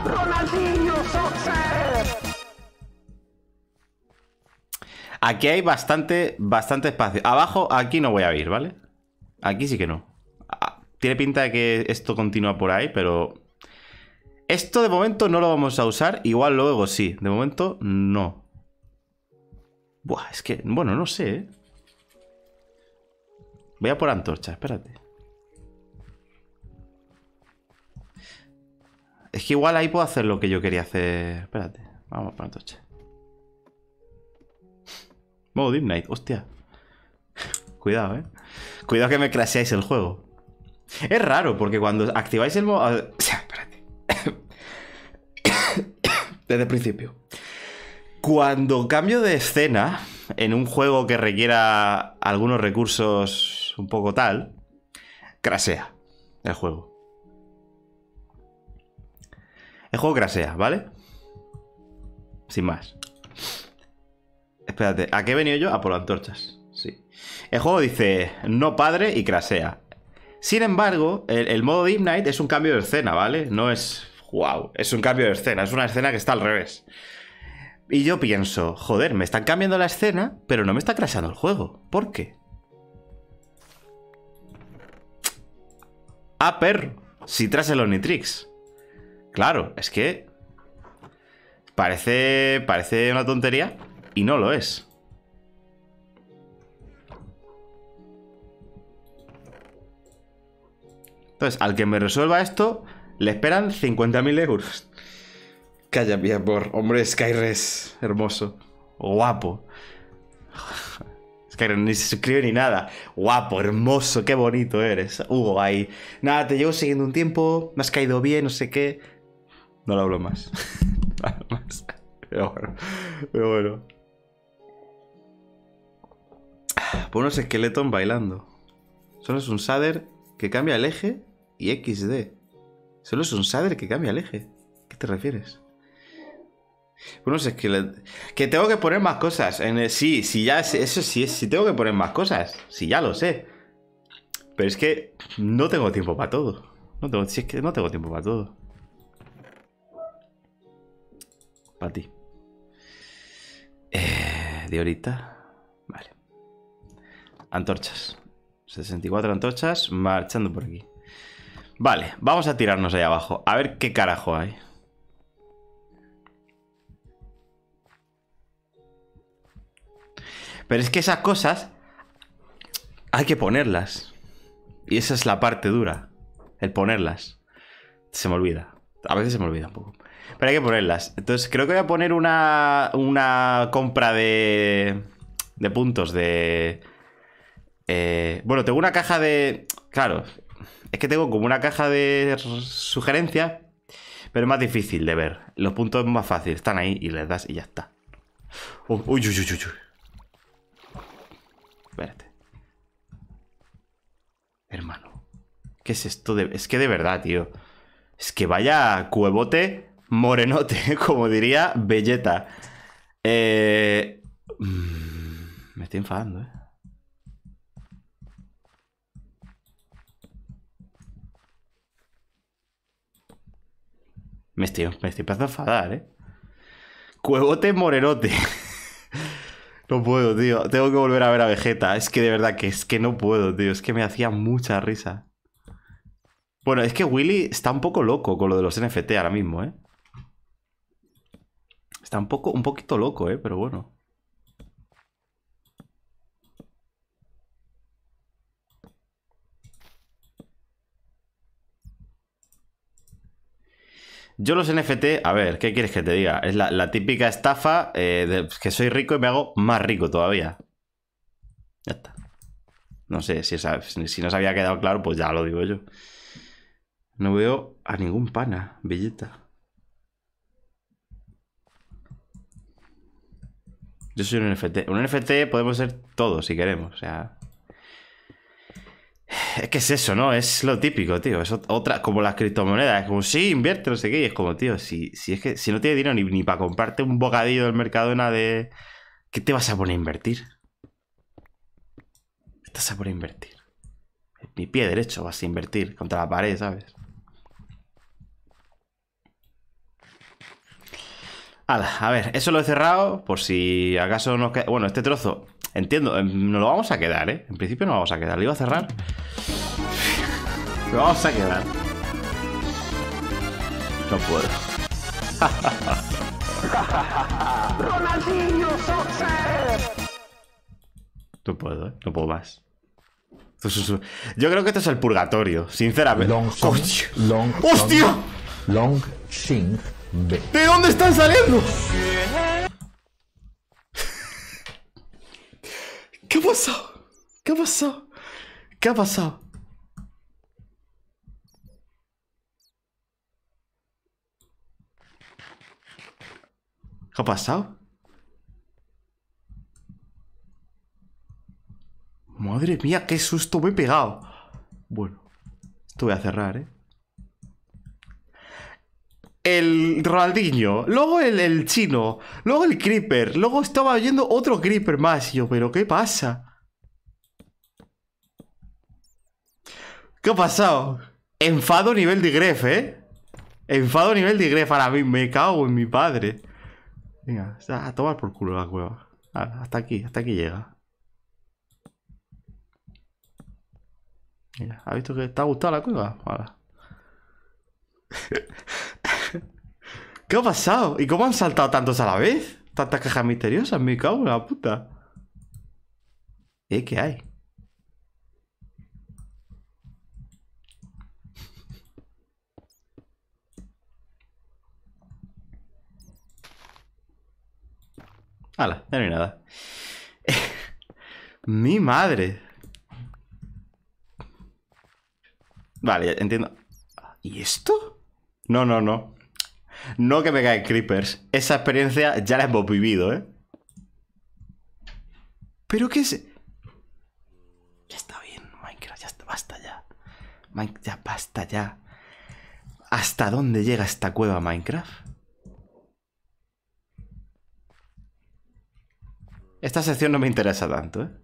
Speaker 1: ¡Ronaldinho Soccer! Aquí hay bastante, bastante espacio. Abajo, aquí no voy a ir, ¿vale? Aquí sí que no. Ah, tiene pinta de que esto continúa por ahí, pero... Esto de momento no lo vamos a usar. Igual luego sí. De momento, no. Buah, es que... Bueno, no sé, ¿eh? Voy a por antorcha, espérate. Es que igual ahí puedo hacer lo que yo quería hacer. Espérate. Vamos para Toche. Modo Deep Night. Hostia. Cuidado, eh. Cuidado que me crasheáis el juego. Es raro, porque cuando activáis el modo. O sea, espérate. Desde el principio. Cuando cambio de escena en un juego que requiera algunos recursos un poco tal, crasea el juego. El juego crasea, ¿vale? Sin más. Espérate, ¿a qué he venido yo? A por las antorchas. Sí. El juego dice no padre y crasea. Sin embargo, el, modo de night es un cambio de escena, ¿vale? No es. ¡Wow! Es un cambio de escena, es una escena que está al revés. Y yo pienso, joder, me están cambiando la escena, pero no me está craseando el juego. ¿Por qué? Ah, perro. Si tras el Omnitrix. Claro, es que parece, parece una tontería y no lo es. Entonces, al que me resuelva esto, le esperan 50.000 euros. Calla, mi amor. Hombre, Skyres. Hermoso. Guapo. Skyres ni se suscribe ni nada. Guapo, hermoso. Qué bonito eres. Hugo ahí. Nada, te llevo siguiendo un tiempo. Me has caído bien, no sé qué. No lo hablo más. Pero bueno. Pero bueno. Por unos esqueletos bailando. Solo es un shader que cambia el eje y XD. Solo es un shader que cambia el eje. ¿Qué te refieres? Por unos esqueletos. Que tengo que poner más cosas. Sí, sí, ya. Eso sí, Si tengo que poner más cosas. Sí, ya lo sé. Pero es que no tengo tiempo para todo. No si es que no tengo tiempo para todo. Para ti. Eh, de ahorita. Vale. Antorchas. 64 antorchas marchando por aquí. Vale, vamos a tirarnos ahí abajo. A ver qué carajo hay. Pero es que esas cosas hay que ponerlas. Y esa es la parte dura. El ponerlas. Se me olvida. A veces se me olvida un poco. Pero hay que ponerlas. Entonces creo que voy a poner una, una compra de, de puntos de... Eh, bueno, tengo una caja de... Claro, es que tengo como una caja de sugerencias, pero es más difícil de ver. Los puntos es más fácil, están ahí y les das y ya está. Uy, uy, uy, uy, uy. Espérate. Hermano. ¿Qué es esto? Es que de verdad, tío. Es que vaya cuevote Morenote, como diría Belleta. Eh, mm, me estoy enfadando, ¿eh? Me estoy, me estoy empezando a enfadar, ¿eh? Cuevote Morenote. no puedo, tío. Tengo que volver a ver a Vegeta. Es que de verdad que es que no puedo, tío. Es que me hacía mucha risa. Bueno, es que Willy está un poco loco con lo de los NFT ahora mismo, ¿eh? Está un, poquito loco, ¿eh? Pero bueno. Yo los NFT, a ver, ¿qué quieres que te diga? Es la, típica estafa eh, de que soy rico y me hago más rico todavía. Ya está. No sé, si, si no se había quedado claro, pues ya lo digo yo. No veo a ningún pana, bellita. Yo soy un NFT. Un NFT podemos ser todos si queremos. O sea. Es que es eso, ¿no? Es lo típico, tío. Es otra, como las criptomonedas. Es como, sí, invierte, no sé qué. Y es como, tío, si, si es que si no tienes dinero ni, para comprarte un bocadillo del Mercadona de. ¿Qué te vas a poner a invertir? Estás a poner a invertir. Mi pie derecho vas a invertir contra la pared, ¿sabes? a ver, eso lo he cerrado por si acaso nos queda... Bueno, este trozo, entiendo, em, nos lo vamos a quedar, ¿eh? En principio no vamos a quedar. Lo iba a cerrar. lo vamos a quedar. No puedo. No puedo, ¿eh? No puedo más. Yo creo que esto es el purgatorio, sinceramente. Long, long, ¡Hostia! Long, Sink! ¿De dónde están saliendo? ¿Qué ha pasado? ¿Qué ha pasado? ¿Qué ha pasado? ¿Qué ha pasado? Madre mía, qué susto me he pegado. Bueno, esto voy a cerrar, ¿eh? el Ronaldinho, luego el, el, chino, luego el creeper, luego estaba yendo otro creeper más. Y yo, pero ¿qué pasa? ¿Qué ha pasado? Enfado nivel de Gref, ¿eh? Enfado nivel de Gref. Ahora mismo me cago en mi padre. Venga, a tomar por culo la cueva. Ah, hasta aquí, hasta aquí llega. Mira, ¿ha visto que te ha gustado la cueva? Ahora. ¿Qué ha pasado? ¿Y cómo han saltado tantos a la vez? Tantas cajas misteriosas, me cago en la puta. ¿Eh? ¿Qué hay? Hala, ya no hay nada. Mi madre. Vale, entiendo. ¿Y esto? No, no, no. No que me caen creepers. Esa experiencia ya la hemos vivido, ¿eh? ¿Pero qué es...? Ya está bien, Minecraft, ya está, basta ya. ya basta ya. ¿Hasta dónde llega esta cueva Minecraft? Esta sección no me interesa tanto, ¿eh?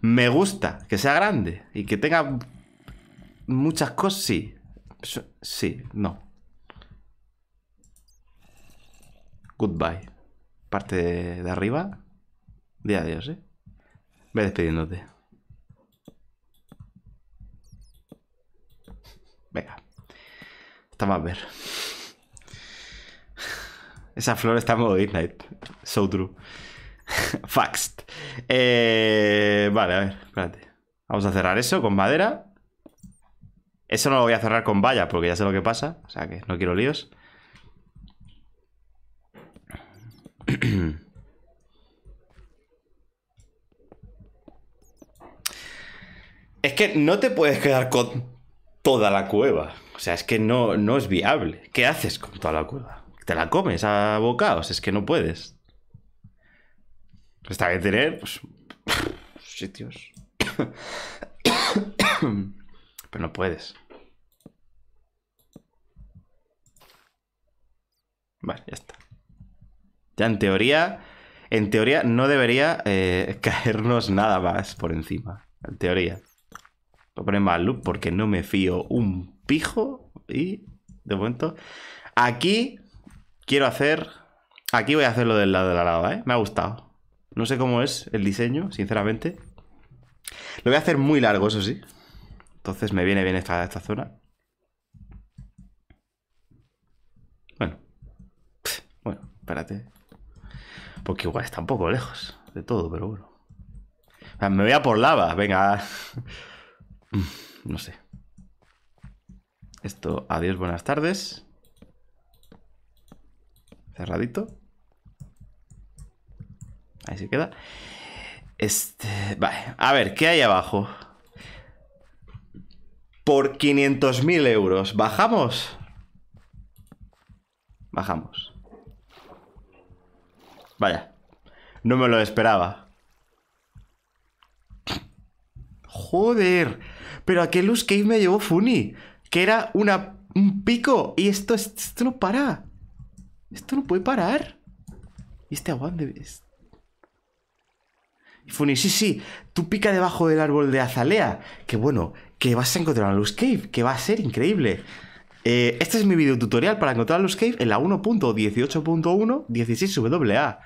Speaker 1: me gusta que sea grande y que tenga muchas cosas. Sí. Sí, no. Goodbye. Parte de arriba. de adiós, ¿eh? Ve despidiéndote. Venga. estamos a ver. Esa flor está en modo So true. Faxt. Eh, vale, a ver, espérate. Vamos a cerrar eso con madera. Eso no lo voy a cerrar con valla porque ya sé lo que pasa. O sea que no quiero líos. Es que no te puedes quedar con toda la cueva. O sea, es que no, no es viable. ¿Qué haces con toda la cueva? ¿Te la comes a bocados? Es que no puedes. Está que tener pues, sitios. Pero no puedes. Vale, ya está. Ya en teoría, en teoría no debería eh, caernos nada más por encima. En teoría. Voy a poner más loop porque no me fío un pijo. Y de momento. Aquí quiero hacer. Aquí voy a hacer lo del lado de la lava, ¿eh? Me ha gustado. No sé cómo es el diseño, sinceramente. Lo voy a hacer muy largo, eso sí. Entonces me viene bien esta, esta zona. Bueno. Bueno, espérate. Porque igual está un poco lejos de todo, pero bueno. me voy a por lava, venga. No sé. Esto, adiós, buenas tardes. Cerradito. Ahí se queda. Este, vale, a ver, ¿qué hay abajo? Por 500.000 euros, ¿bajamos? Bajamos. Vaya, no me lo esperaba. Joder, pero aquel luz que me llevó funny. que era una, un pico, y esto, esto no para. Esto no puede parar. Y este aguante... Funi, sí, sí, tú pica debajo del árbol de azalea. Que bueno, que vas a encontrar a Luz Cave, que va a ser increíble. Eh, este es mi video tutorial para encontrar a Luz Cave en la 1.18.1 16WA.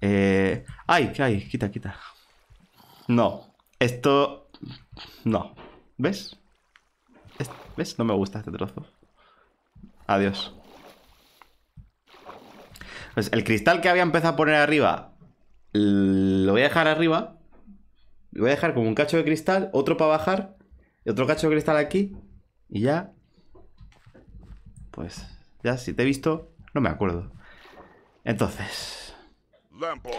Speaker 1: Eh, ay, ay, quita, quita. No, esto... No. ¿Ves? ¿Ves? No me gusta este trozo. Adiós. Pues el cristal que había empezado a poner arriba lo voy a dejar arriba. Lo voy a dejar como un cacho de cristal, otro para bajar, otro cacho de cristal aquí. Y ya. Pues ya, si te he visto, no me acuerdo. Entonces. rope,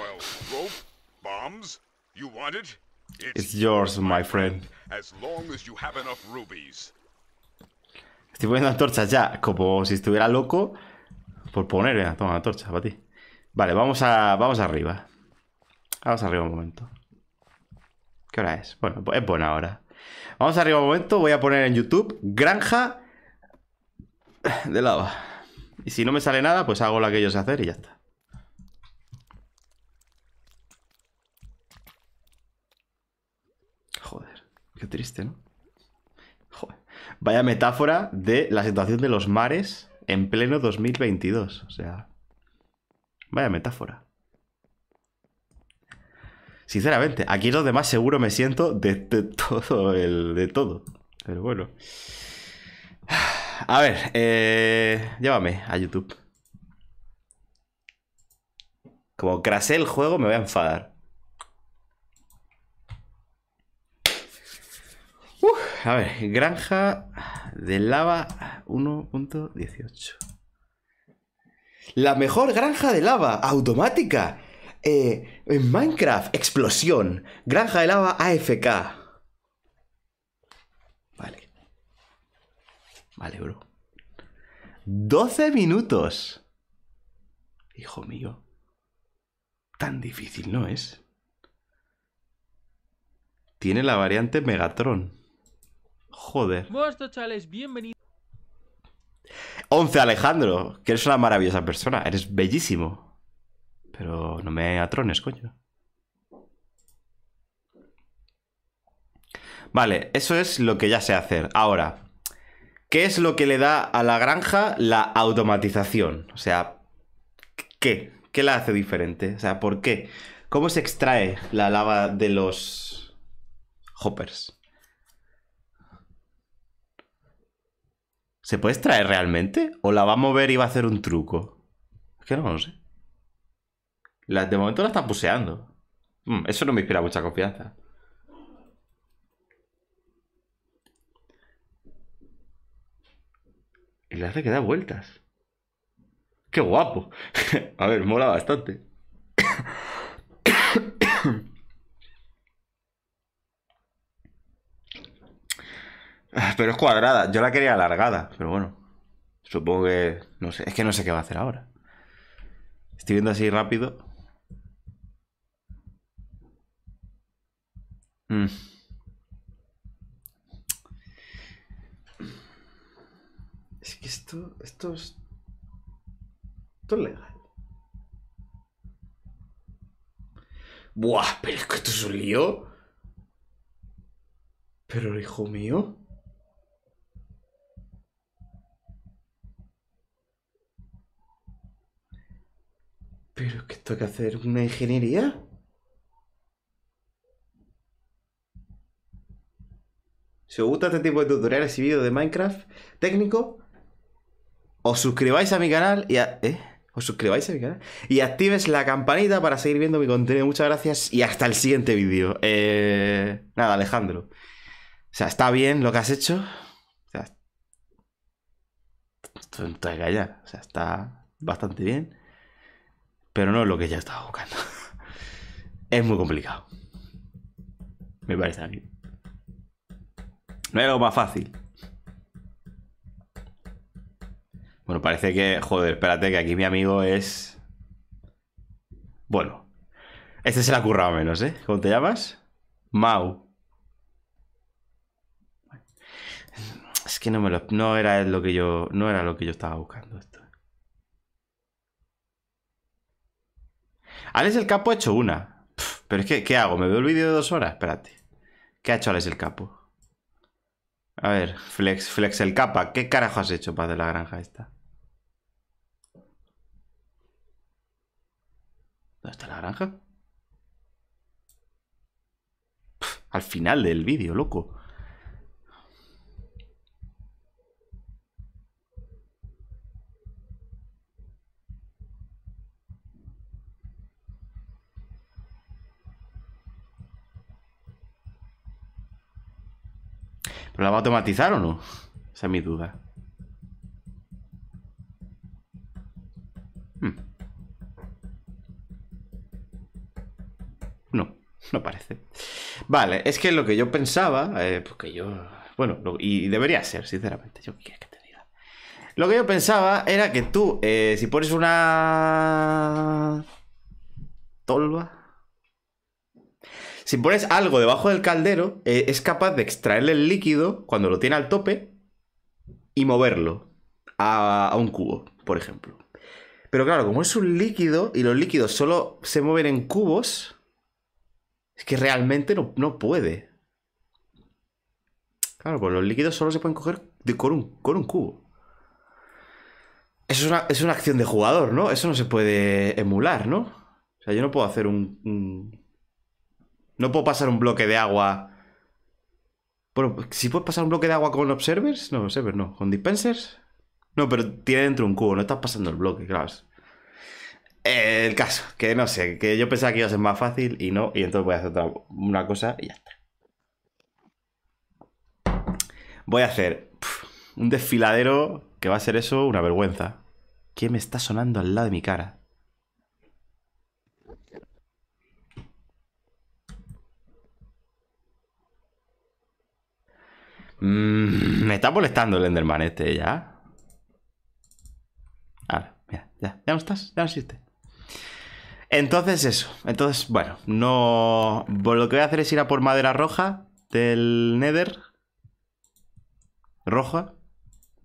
Speaker 1: bombs. It's yours, my friend. Estoy poniendo antorchas ya, como si estuviera loco. Por poner, Toma eh, toma antorcha para ti. Vale, vamos a. Vamos arriba. Vamos arriba un momento. ¿Qué hora es? Bueno, es buena hora. Vamos arriba un momento. Voy a poner en YouTube granja de lava. Y si no me sale nada, pues hago lo que yo sé hacer y ya está. Joder, qué triste, ¿no? Joder. Vaya metáfora de la situación de los mares en pleno 2022. O sea, vaya metáfora. Sinceramente, aquí los demás seguro me siento de, todo el. de todo. Pero bueno. A ver, eh, llévame a YouTube. Como crasé el juego, me voy a enfadar. a ver, granja de lava 1.18. La mejor granja de lava, automática. Eh, en Minecraft, explosión. Granja de lava AFK. Vale. Vale, bro. 12 minutos. Hijo mío. Tan difícil no es. Tiene la variante Megatron. Joder. 11 Alejandro, que eres una maravillosa persona, eres bellísimo. Pero no me atrones, coño. Vale, eso es lo que ya sé hacer. Ahora, ¿qué es lo que le da a la granja la automatización? O sea, ¿qué? ¿Qué la hace diferente? O sea, ¿por qué? ¿Cómo se extrae la lava de los hoppers? ¿Se puede extraer realmente? ¿O la va a mover y va a hacer un truco? Es que no lo sé de momento la está puseando. Mm, eso no me inspira mucha confianza. Y le hace que da vueltas. ¡Qué guapo! A ver, mola bastante. Pero es cuadrada. Yo la quería alargada, pero bueno. Supongo que. No sé. Es que no sé qué va a hacer ahora. Estoy viendo así rápido. Mm. Es que esto, esto es, esto es legal. Buah, pero es que esto es un lío. Pero hijo mío. Pero qué que esto que hacer una ingeniería. Si os gusta este tipo de tutoriales y vídeos de Minecraft técnico, os suscribáis a mi canal y ¿eh? Os suscribáis a mi canal y actives la campanita para seguir viendo mi contenido. Muchas gracias y hasta el siguiente vídeo. Eh, nada, Alejandro. O sea, está bien lo que has hecho. O sea, O sea, está bastante bien. Pero no lo que ya estaba buscando. es muy complicado. Me parece a mí. Era lo más fácil. Bueno, parece que... Joder, espérate, que aquí mi amigo es... Bueno. Este se la ha currado menos, ¿eh? ¿Cómo te llamas? Mau. Es que no me lo... No era lo que yo... No era lo que yo estaba buscando esto. Alex el Capo ha hecho una. Pero es que, ¿qué hago? ¿Me veo el vídeo de dos horas? Espérate. ¿Qué ha hecho Alex el Capo? A ver, Flex, Flex el capa. ¿Qué carajo has hecho para de la granja esta? ¿Dónde está la granja? al final del vídeo, loco. la va a automatizar o no? Esa es mi duda. Hmm. No, no parece. Vale, es que lo que yo pensaba, eh, porque pues yo... Bueno, y debería ser, sinceramente, yo que te diga. Lo que yo pensaba era que tú, eh, si pones una... Tolva, si pones algo debajo del caldero, eh, es capaz de extraerle el líquido cuando lo tiene al tope y moverlo a, un cubo, por ejemplo. Pero claro, como es un líquido y los líquidos solo se mueven en cubos, es que realmente no, puede. Claro, pues los líquidos solo se pueden coger de, con, un, cubo. Eso es una, acción de jugador, ¿no? Eso no se puede emular, ¿no? O sea, yo no puedo hacer un no puedo pasar un bloque de agua. Bueno, si puedes pasar un bloque de agua con observers, no, observers no, con dispensers. No, pero tiene dentro un cubo, no estás pasando el bloque, claro. El caso, que no sé, que yo pensaba que iba a ser más fácil y no, y entonces voy a hacer una cosa y ya está. Voy a hacer un desfiladero que va a ser eso una vergüenza. ¿Qué me está sonando al lado de mi cara? Mm, me está molestando el Enderman este ya. Ahora, mira, ya, no estás, ya no existe. Entonces eso, entonces, bueno, no... lo que voy a hacer es ir a por madera roja del Nether. Roja.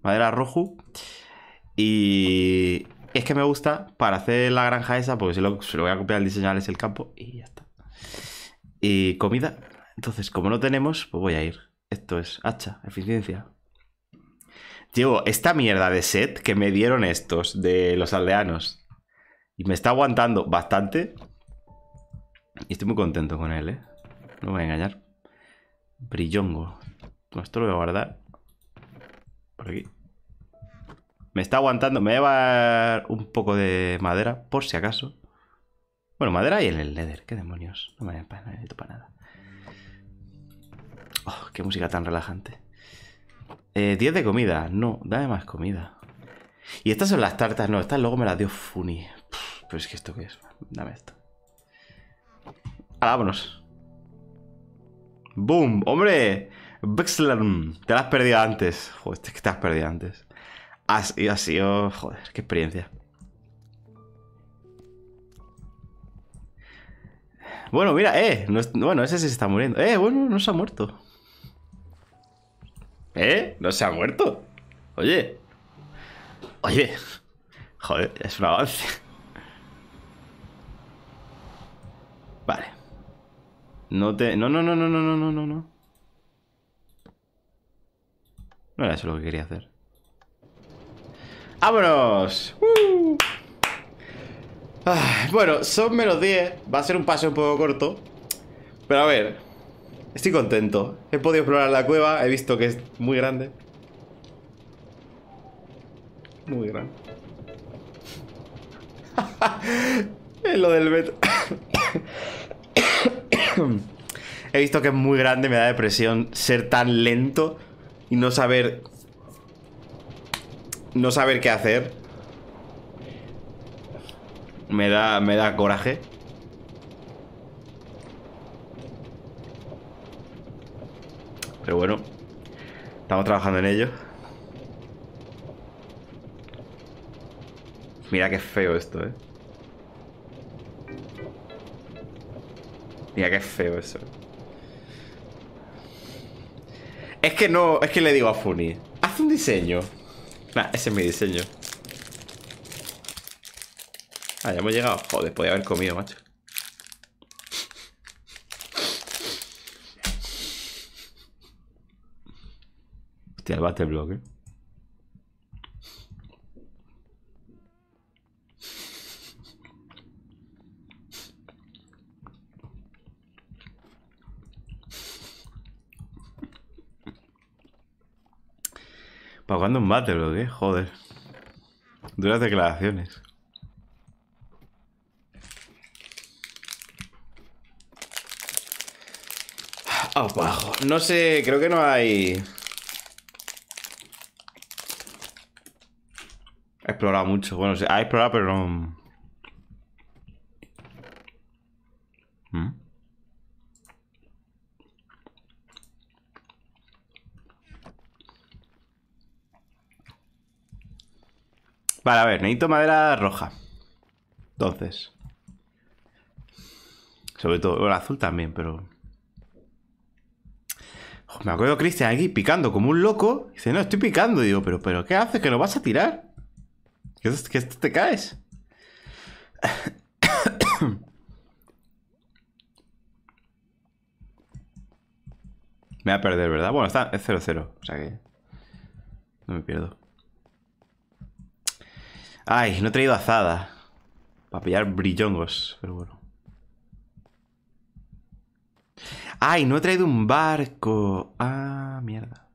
Speaker 1: Madera roju Y... Es que me gusta para hacer la granja esa, porque se lo, voy a copiar al es el campo y ya está. Y comida. Entonces, como no tenemos, pues voy a ir. Esto es hacha, eficiencia. Llevo esta mierda de set que me dieron estos de los aldeanos. Y me está aguantando bastante. Y estoy muy contento con él, ¿eh? No me voy a engañar. Brillongo. Pues esto lo voy a guardar. Por aquí. Me está aguantando. Me voy a llevar un poco de madera, por si acaso. Bueno, madera y en el leather. ¿Qué demonios? No me necesito para nada. Oh, qué música tan relajante. Eh, 10 de comida. No, dame más comida. Y estas son las tartas. No, estas luego me las dio Funi. pero es que esto qué es. Dame esto. Ahora vámonos. ¡Boom! ¡Hombre! bixler. Te las has perdido antes. Joder, que te has perdido antes. Ha sido, Joder, qué experiencia. Bueno, mira, eh. bueno, ese sí se está muriendo. Eh, bueno, no se ha muerto. ¿Eh? No se ha muerto. Oye. Oye. Joder, es un avance. Vale. No te... No, no, no, no, no, no, no, no, no. era eso lo que quería hacer. ¡Vámonos! Ah, bueno, son menos 10. Va a ser un paso un poco corto. Pero a ver, Estoy contento. He podido explorar la cueva, he visto que es muy grande. Muy grande. lo del metro. he visto que es muy grande, me da depresión ser tan lento y no saber... No saber qué hacer. Me da, me da coraje. Pero bueno, estamos trabajando en ello. Mira qué feo esto, eh. Mira qué feo eso. Es que no, es que le digo a Funny, haz un diseño. Nah, ese es mi diseño. Ah, ya hemos llegado. Joder, podía haber comido, macho. Hostia, el Battle ¿eh? ¿Para un bate eh? Joder. Duras declaraciones. Abajo. Ah, pues, no sé, creo que no hay... He explorado mucho. Bueno, ha explorado, pero no... Mm. Vale, a ver, necesito madera roja. Entonces. Sobre todo, el azul también, pero... me acuerdo Cristian aquí picando como un loco. Dice, no, estoy picando. digo, pero, pero, ¿qué haces? ¿Que lo vas a tirar? Que, esto te caes. Me voy a perder, ¿verdad? Bueno, está, es 0-0. O sea que... No me pierdo. Ay, no he traído azada. Para pillar brillongos, pero bueno. Ay, no he traído un barco. Ah, mierda.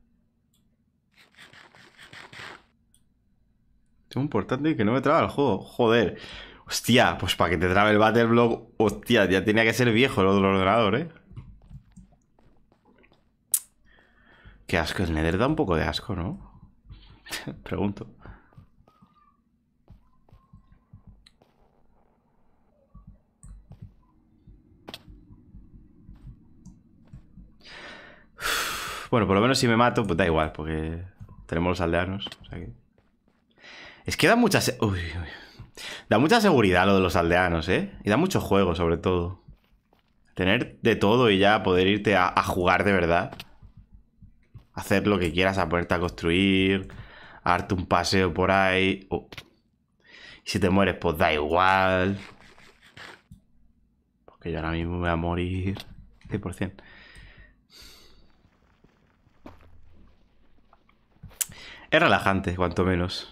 Speaker 1: importante que no me traba el juego. Joder. Hostia, pues para que te trabe el Battleblock, hostia, ya tenía que ser viejo el otro ordenador, ¿eh? Qué asco, el Nether da un poco de asco, ¿no? Pregunto. Bueno, por lo menos si me mato, pues da igual, porque tenemos los aldeanos. O sea que... Es que da mucha. Da mucha seguridad lo de los aldeanos, ¿eh? Y da mucho juego, sobre todo. Tener de todo y ya poder irte a, jugar de verdad. Hacer lo que quieras a puerta a construir. A un paseo por ahí. Y si te mueres, pues da igual. Porque yo ahora mismo me voy a morir 100%. Es relajante, cuanto menos.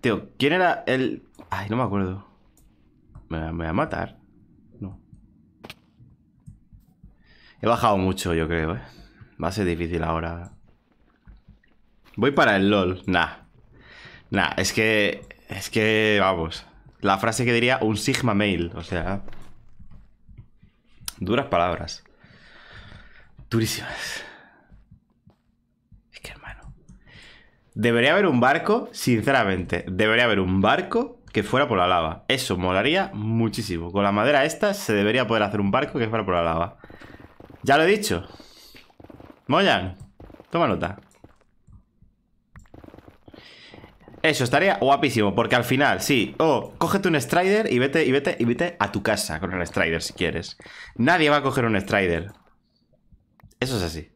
Speaker 1: Tío, ¿quién era el...? Ay, no me acuerdo. ¿Me, voy a matar? No. He bajado mucho, yo creo, ¿eh? Va a ser difícil ahora. Voy para el LOL. Nah. Nah, es que... Es que, vamos. La frase que diría un Sigma Mail. O sea... Duras palabras. Durísimas. Debería haber un barco, sinceramente, debería haber un barco que fuera por la lava. Eso molaría muchísimo. Con la madera esta se debería poder hacer un barco que fuera por la lava. Ya lo he dicho. Moyan, toma nota. Eso estaría guapísimo, porque al final, sí, oh, cógete un Strider y vete, y vete, y vete a tu casa con el Strider si quieres. Nadie va a coger un Strider. Eso es así.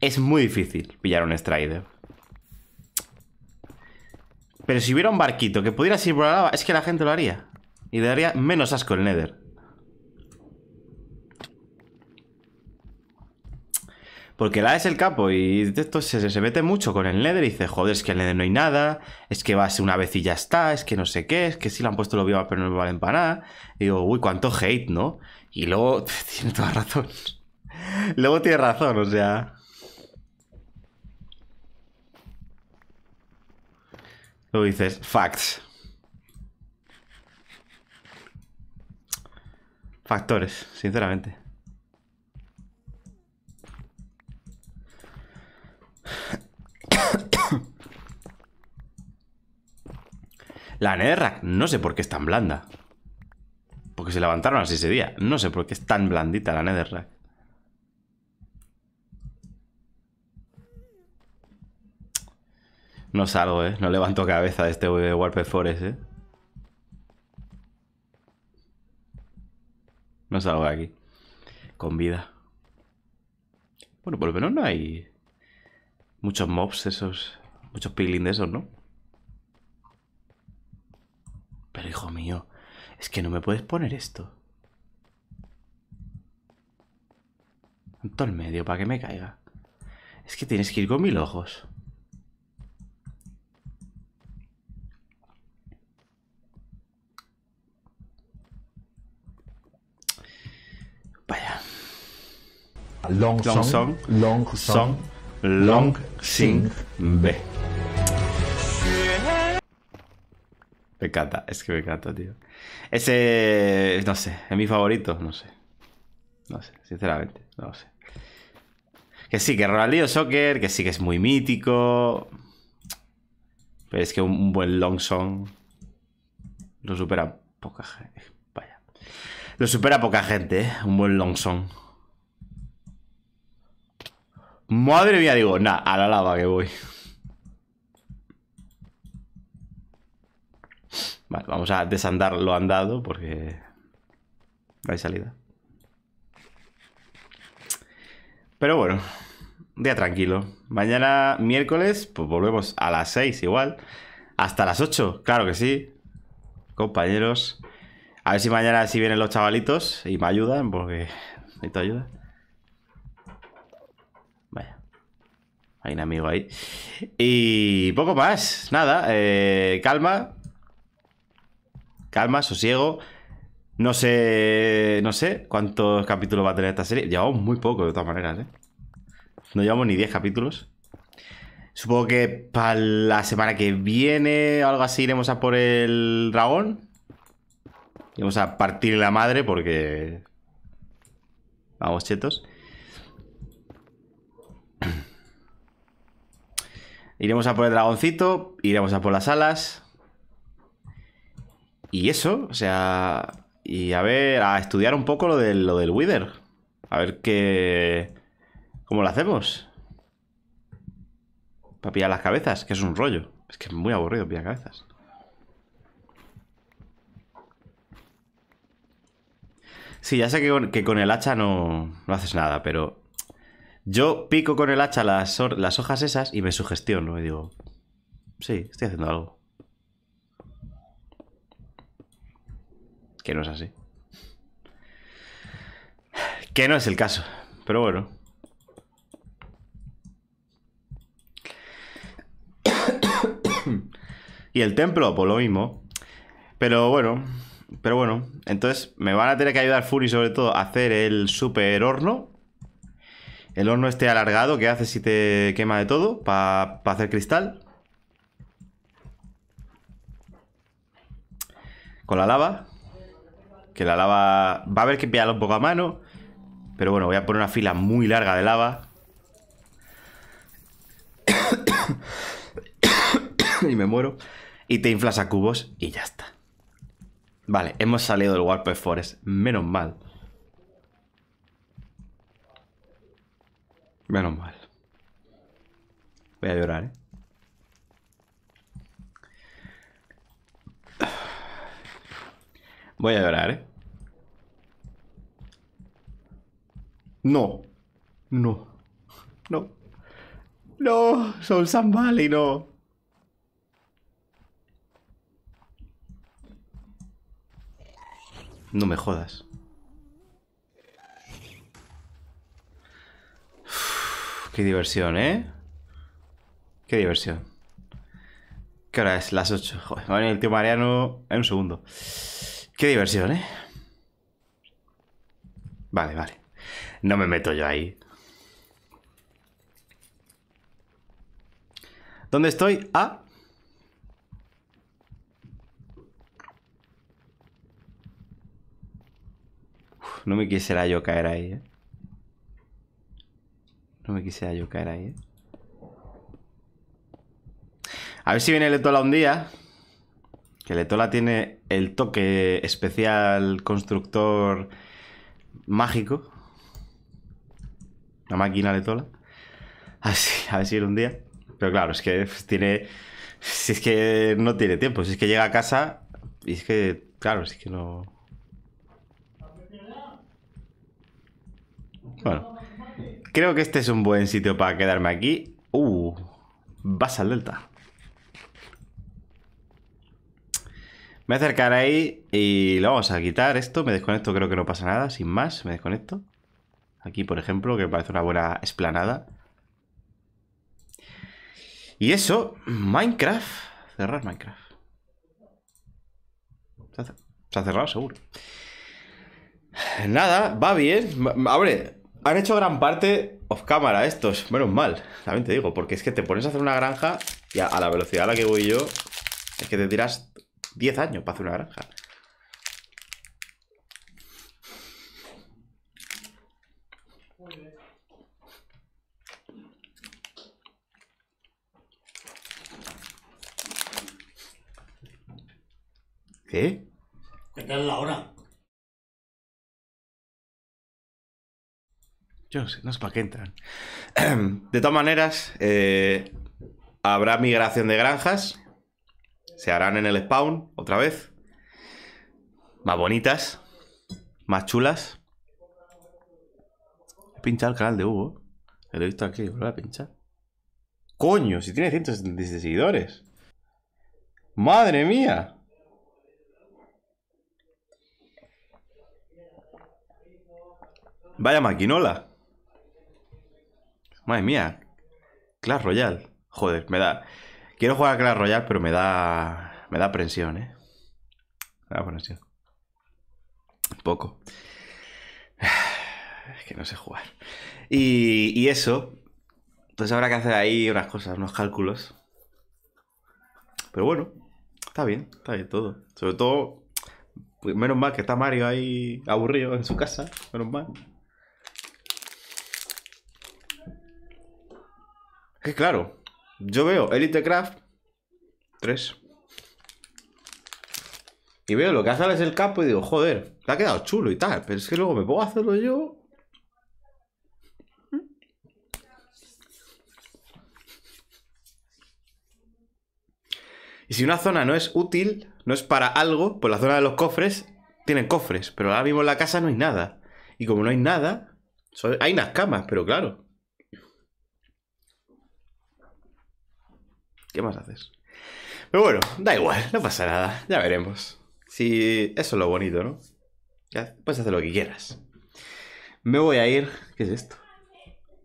Speaker 1: Es muy difícil pillar un Strider. Pero si hubiera un barquito que pudiera ir por la lava, es que la gente lo haría. Y le daría menos asco el Nether. Porque la es el capo y esto se, mete mucho con el Nether y dice, joder, es que el Nether no hay nada, es que va a ser una vez y ya está, es que no sé qué, es que si le han puesto lo viva pero no me para nada. Y digo, uy, cuánto hate, ¿no? Y luego tiene toda razón. luego tiene razón, o sea... lo dices, facts. Factores, sinceramente. La Netherrack, no sé por qué es tan blanda. Porque se levantaron así ese día. No sé por qué es tan blandita la Netherrack. No salgo, ¿eh? No levanto cabeza de este Warped Forest, ¿eh? No salgo de aquí. Con vida. Bueno, por lo menos no hay... Muchos mobs esos... Muchos piglins de esos, ¿no? Pero hijo mío... Es que no me puedes poner esto. En todo el medio, para que me caiga. Es que tienes que ir con mil ojos. Long, Song, Long Song, Long Sing B. Me encanta, es que me encanta, tío. Ese, no sé, es mi favorito, no sé. No sé, sinceramente, no sé. Que sí, que Ronaldinho Soccer, que sí que es muy mítico. Pero es que un, buen long song lo supera poca gente. Vaya. Lo supera poca gente, ¿eh? un buen long song. Madre mía, digo, nada, a la lava que voy. Vale, vamos a desandar lo andado porque no hay salida. Pero bueno, día tranquilo. Mañana miércoles, pues volvemos a las 6 igual. Hasta las 8, claro que sí. Compañeros. A ver si mañana si vienen los chavalitos y me ayudan porque necesito ayuda. Hay un amigo ahí. Y poco más. Nada. Eh, calma. Calma, sosiego. No sé. No sé cuántos capítulos va a tener esta serie. Llevamos muy poco, de todas maneras, ¿eh? No llevamos ni 10 capítulos. Supongo que para la semana que viene o algo así iremos a por el dragón. Iremos a partir la madre porque... Vamos, chetos. Iremos a por el dragoncito, iremos a por las alas. Y eso, o sea... Y a ver, a estudiar un poco lo del, lo del Wither. A ver qué... ¿Cómo lo hacemos? Para pillar las cabezas, que es un rollo. Es que es muy aburrido pillar cabezas. Sí, ya sé que con, que con el hacha no, no haces nada, pero yo pico con el hacha las, hojas esas y me sugestiono me digo, sí, estoy haciendo algo. Que no es así. Que no es el caso, pero bueno. y el templo, por pues lo mismo. Pero bueno, pero bueno. Entonces me van a tener que ayudar Fury sobre todo a hacer el super horno. El horno esté alargado que hace si te quema de todo para hacer cristal. Con la lava. Que la lava... Va a haber que pillarlo un poco a mano. Pero bueno, voy a poner una fila muy larga de lava. y me muero. Y te inflas a cubos y ya está. Vale, hemos salido del Warped Forest. Menos mal. Menos mal. Voy a llorar, ¿eh? Voy a llorar, ¿eh? No. No. No. No. son San Valley, no. No me jodas. qué diversión, ¿eh? Qué diversión. ¿Qué hora es? Las 8. Joder, el tío Mariano en un segundo. Qué diversión, ¿eh? Vale, vale. No me meto yo ahí. ¿Dónde estoy? Ah. no me quisiera yo caer ahí, ¿eh? No me quisiera yo caer ahí, ¿eh? A ver si viene Letola un día. Que Letola tiene el toque especial constructor mágico. La máquina Letola. a ver si viene un día. Pero claro, es que tiene. Si es que no tiene tiempo. Si es que llega a casa. Y es que. Claro, es que no. Bueno. Creo que este es un buen sitio para quedarme aquí. Uh, vas al delta. Me voy a acercar ahí y lo vamos a quitar esto. Me desconecto, creo que no pasa nada. Sin más, me desconecto. Aquí, por ejemplo, que parece una buena esplanada. Y eso, Minecraft. Cerrar Minecraft. Se ha cerrado seguro. Nada, va bien. Abre, han hecho gran parte off cámara estos, menos mal, también te digo, porque es que te pones a hacer una granja y a, la velocidad a la que voy yo, es que te tiras 10 años para hacer una granja. ¿Qué? ¿Qué tal la hora? Yo no sé, no sé para qué entran. De todas maneras, eh, habrá migración de granjas. Se harán en el spawn otra vez. Más bonitas. Más chulas. He pinchado el canal de Hugo. he visto aquí, voy a pinchar. Coño, si tiene 177 seguidores. Madre mía. Vaya maquinola. Madre mía. Clash Royale. Joder, me da. Quiero jugar a Clash Royale, pero me da. Me da presión, ¿eh? Me da presión, Un poco. Es que no sé jugar. Y, y eso. Entonces pues habrá que hacer ahí unas cosas, unos cálculos. Pero bueno, está bien, está bien todo. Sobre todo, pues, menos mal que está Mario ahí aburrido en su casa. Menos mal. Que claro, yo veo Elitecraft 3. Y veo lo que hace es el capo y digo, joder, te ha quedado chulo y tal. Pero es que luego me puedo hacerlo yo. Y si una zona no es útil, no es para algo, pues la zona de los cofres tienen cofres. Pero ahora mismo en la casa no hay nada. Y como no hay nada, hay unas camas, pero claro, ¿Qué más haces? Pero bueno, da igual, no pasa nada, ya veremos. Si eso es lo bonito, ¿no? Puedes hacer lo que quieras. Me voy a ir. ¿Qué es esto?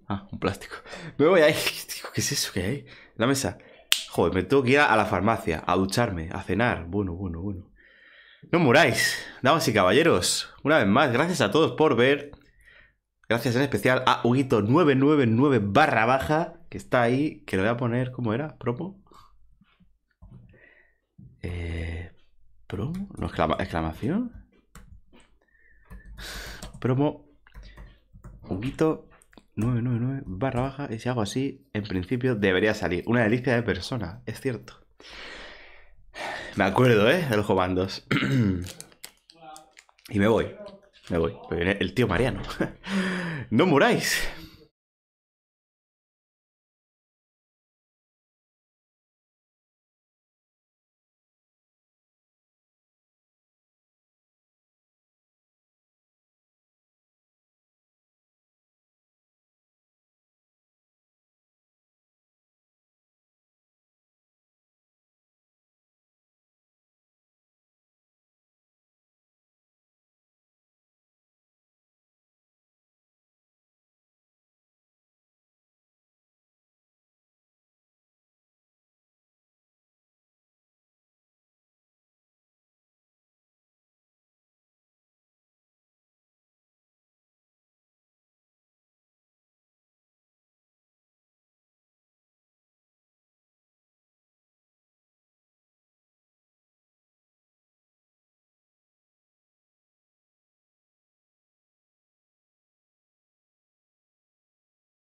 Speaker 1: Ah, un plástico. Me voy a ir. ¿Qué es eso que hay? La mesa. Joder, me tengo que ir a la farmacia, a ducharme, a cenar. Bueno, bueno, bueno. No muráis, damas y caballeros. Una vez más, gracias a todos por ver. Gracias en especial a Huguito999 barra baja que está ahí, que lo voy a poner, ¿cómo era? ¿Promo? Eh, ¿Promo? ¿No exclamación? Promo Juguito 999 barra baja y si hago así, en principio debería salir. Una delicia de persona, es cierto. Me acuerdo, ¿eh? De los comandos. y me voy. Me voy. El tío Mariano. no muráis.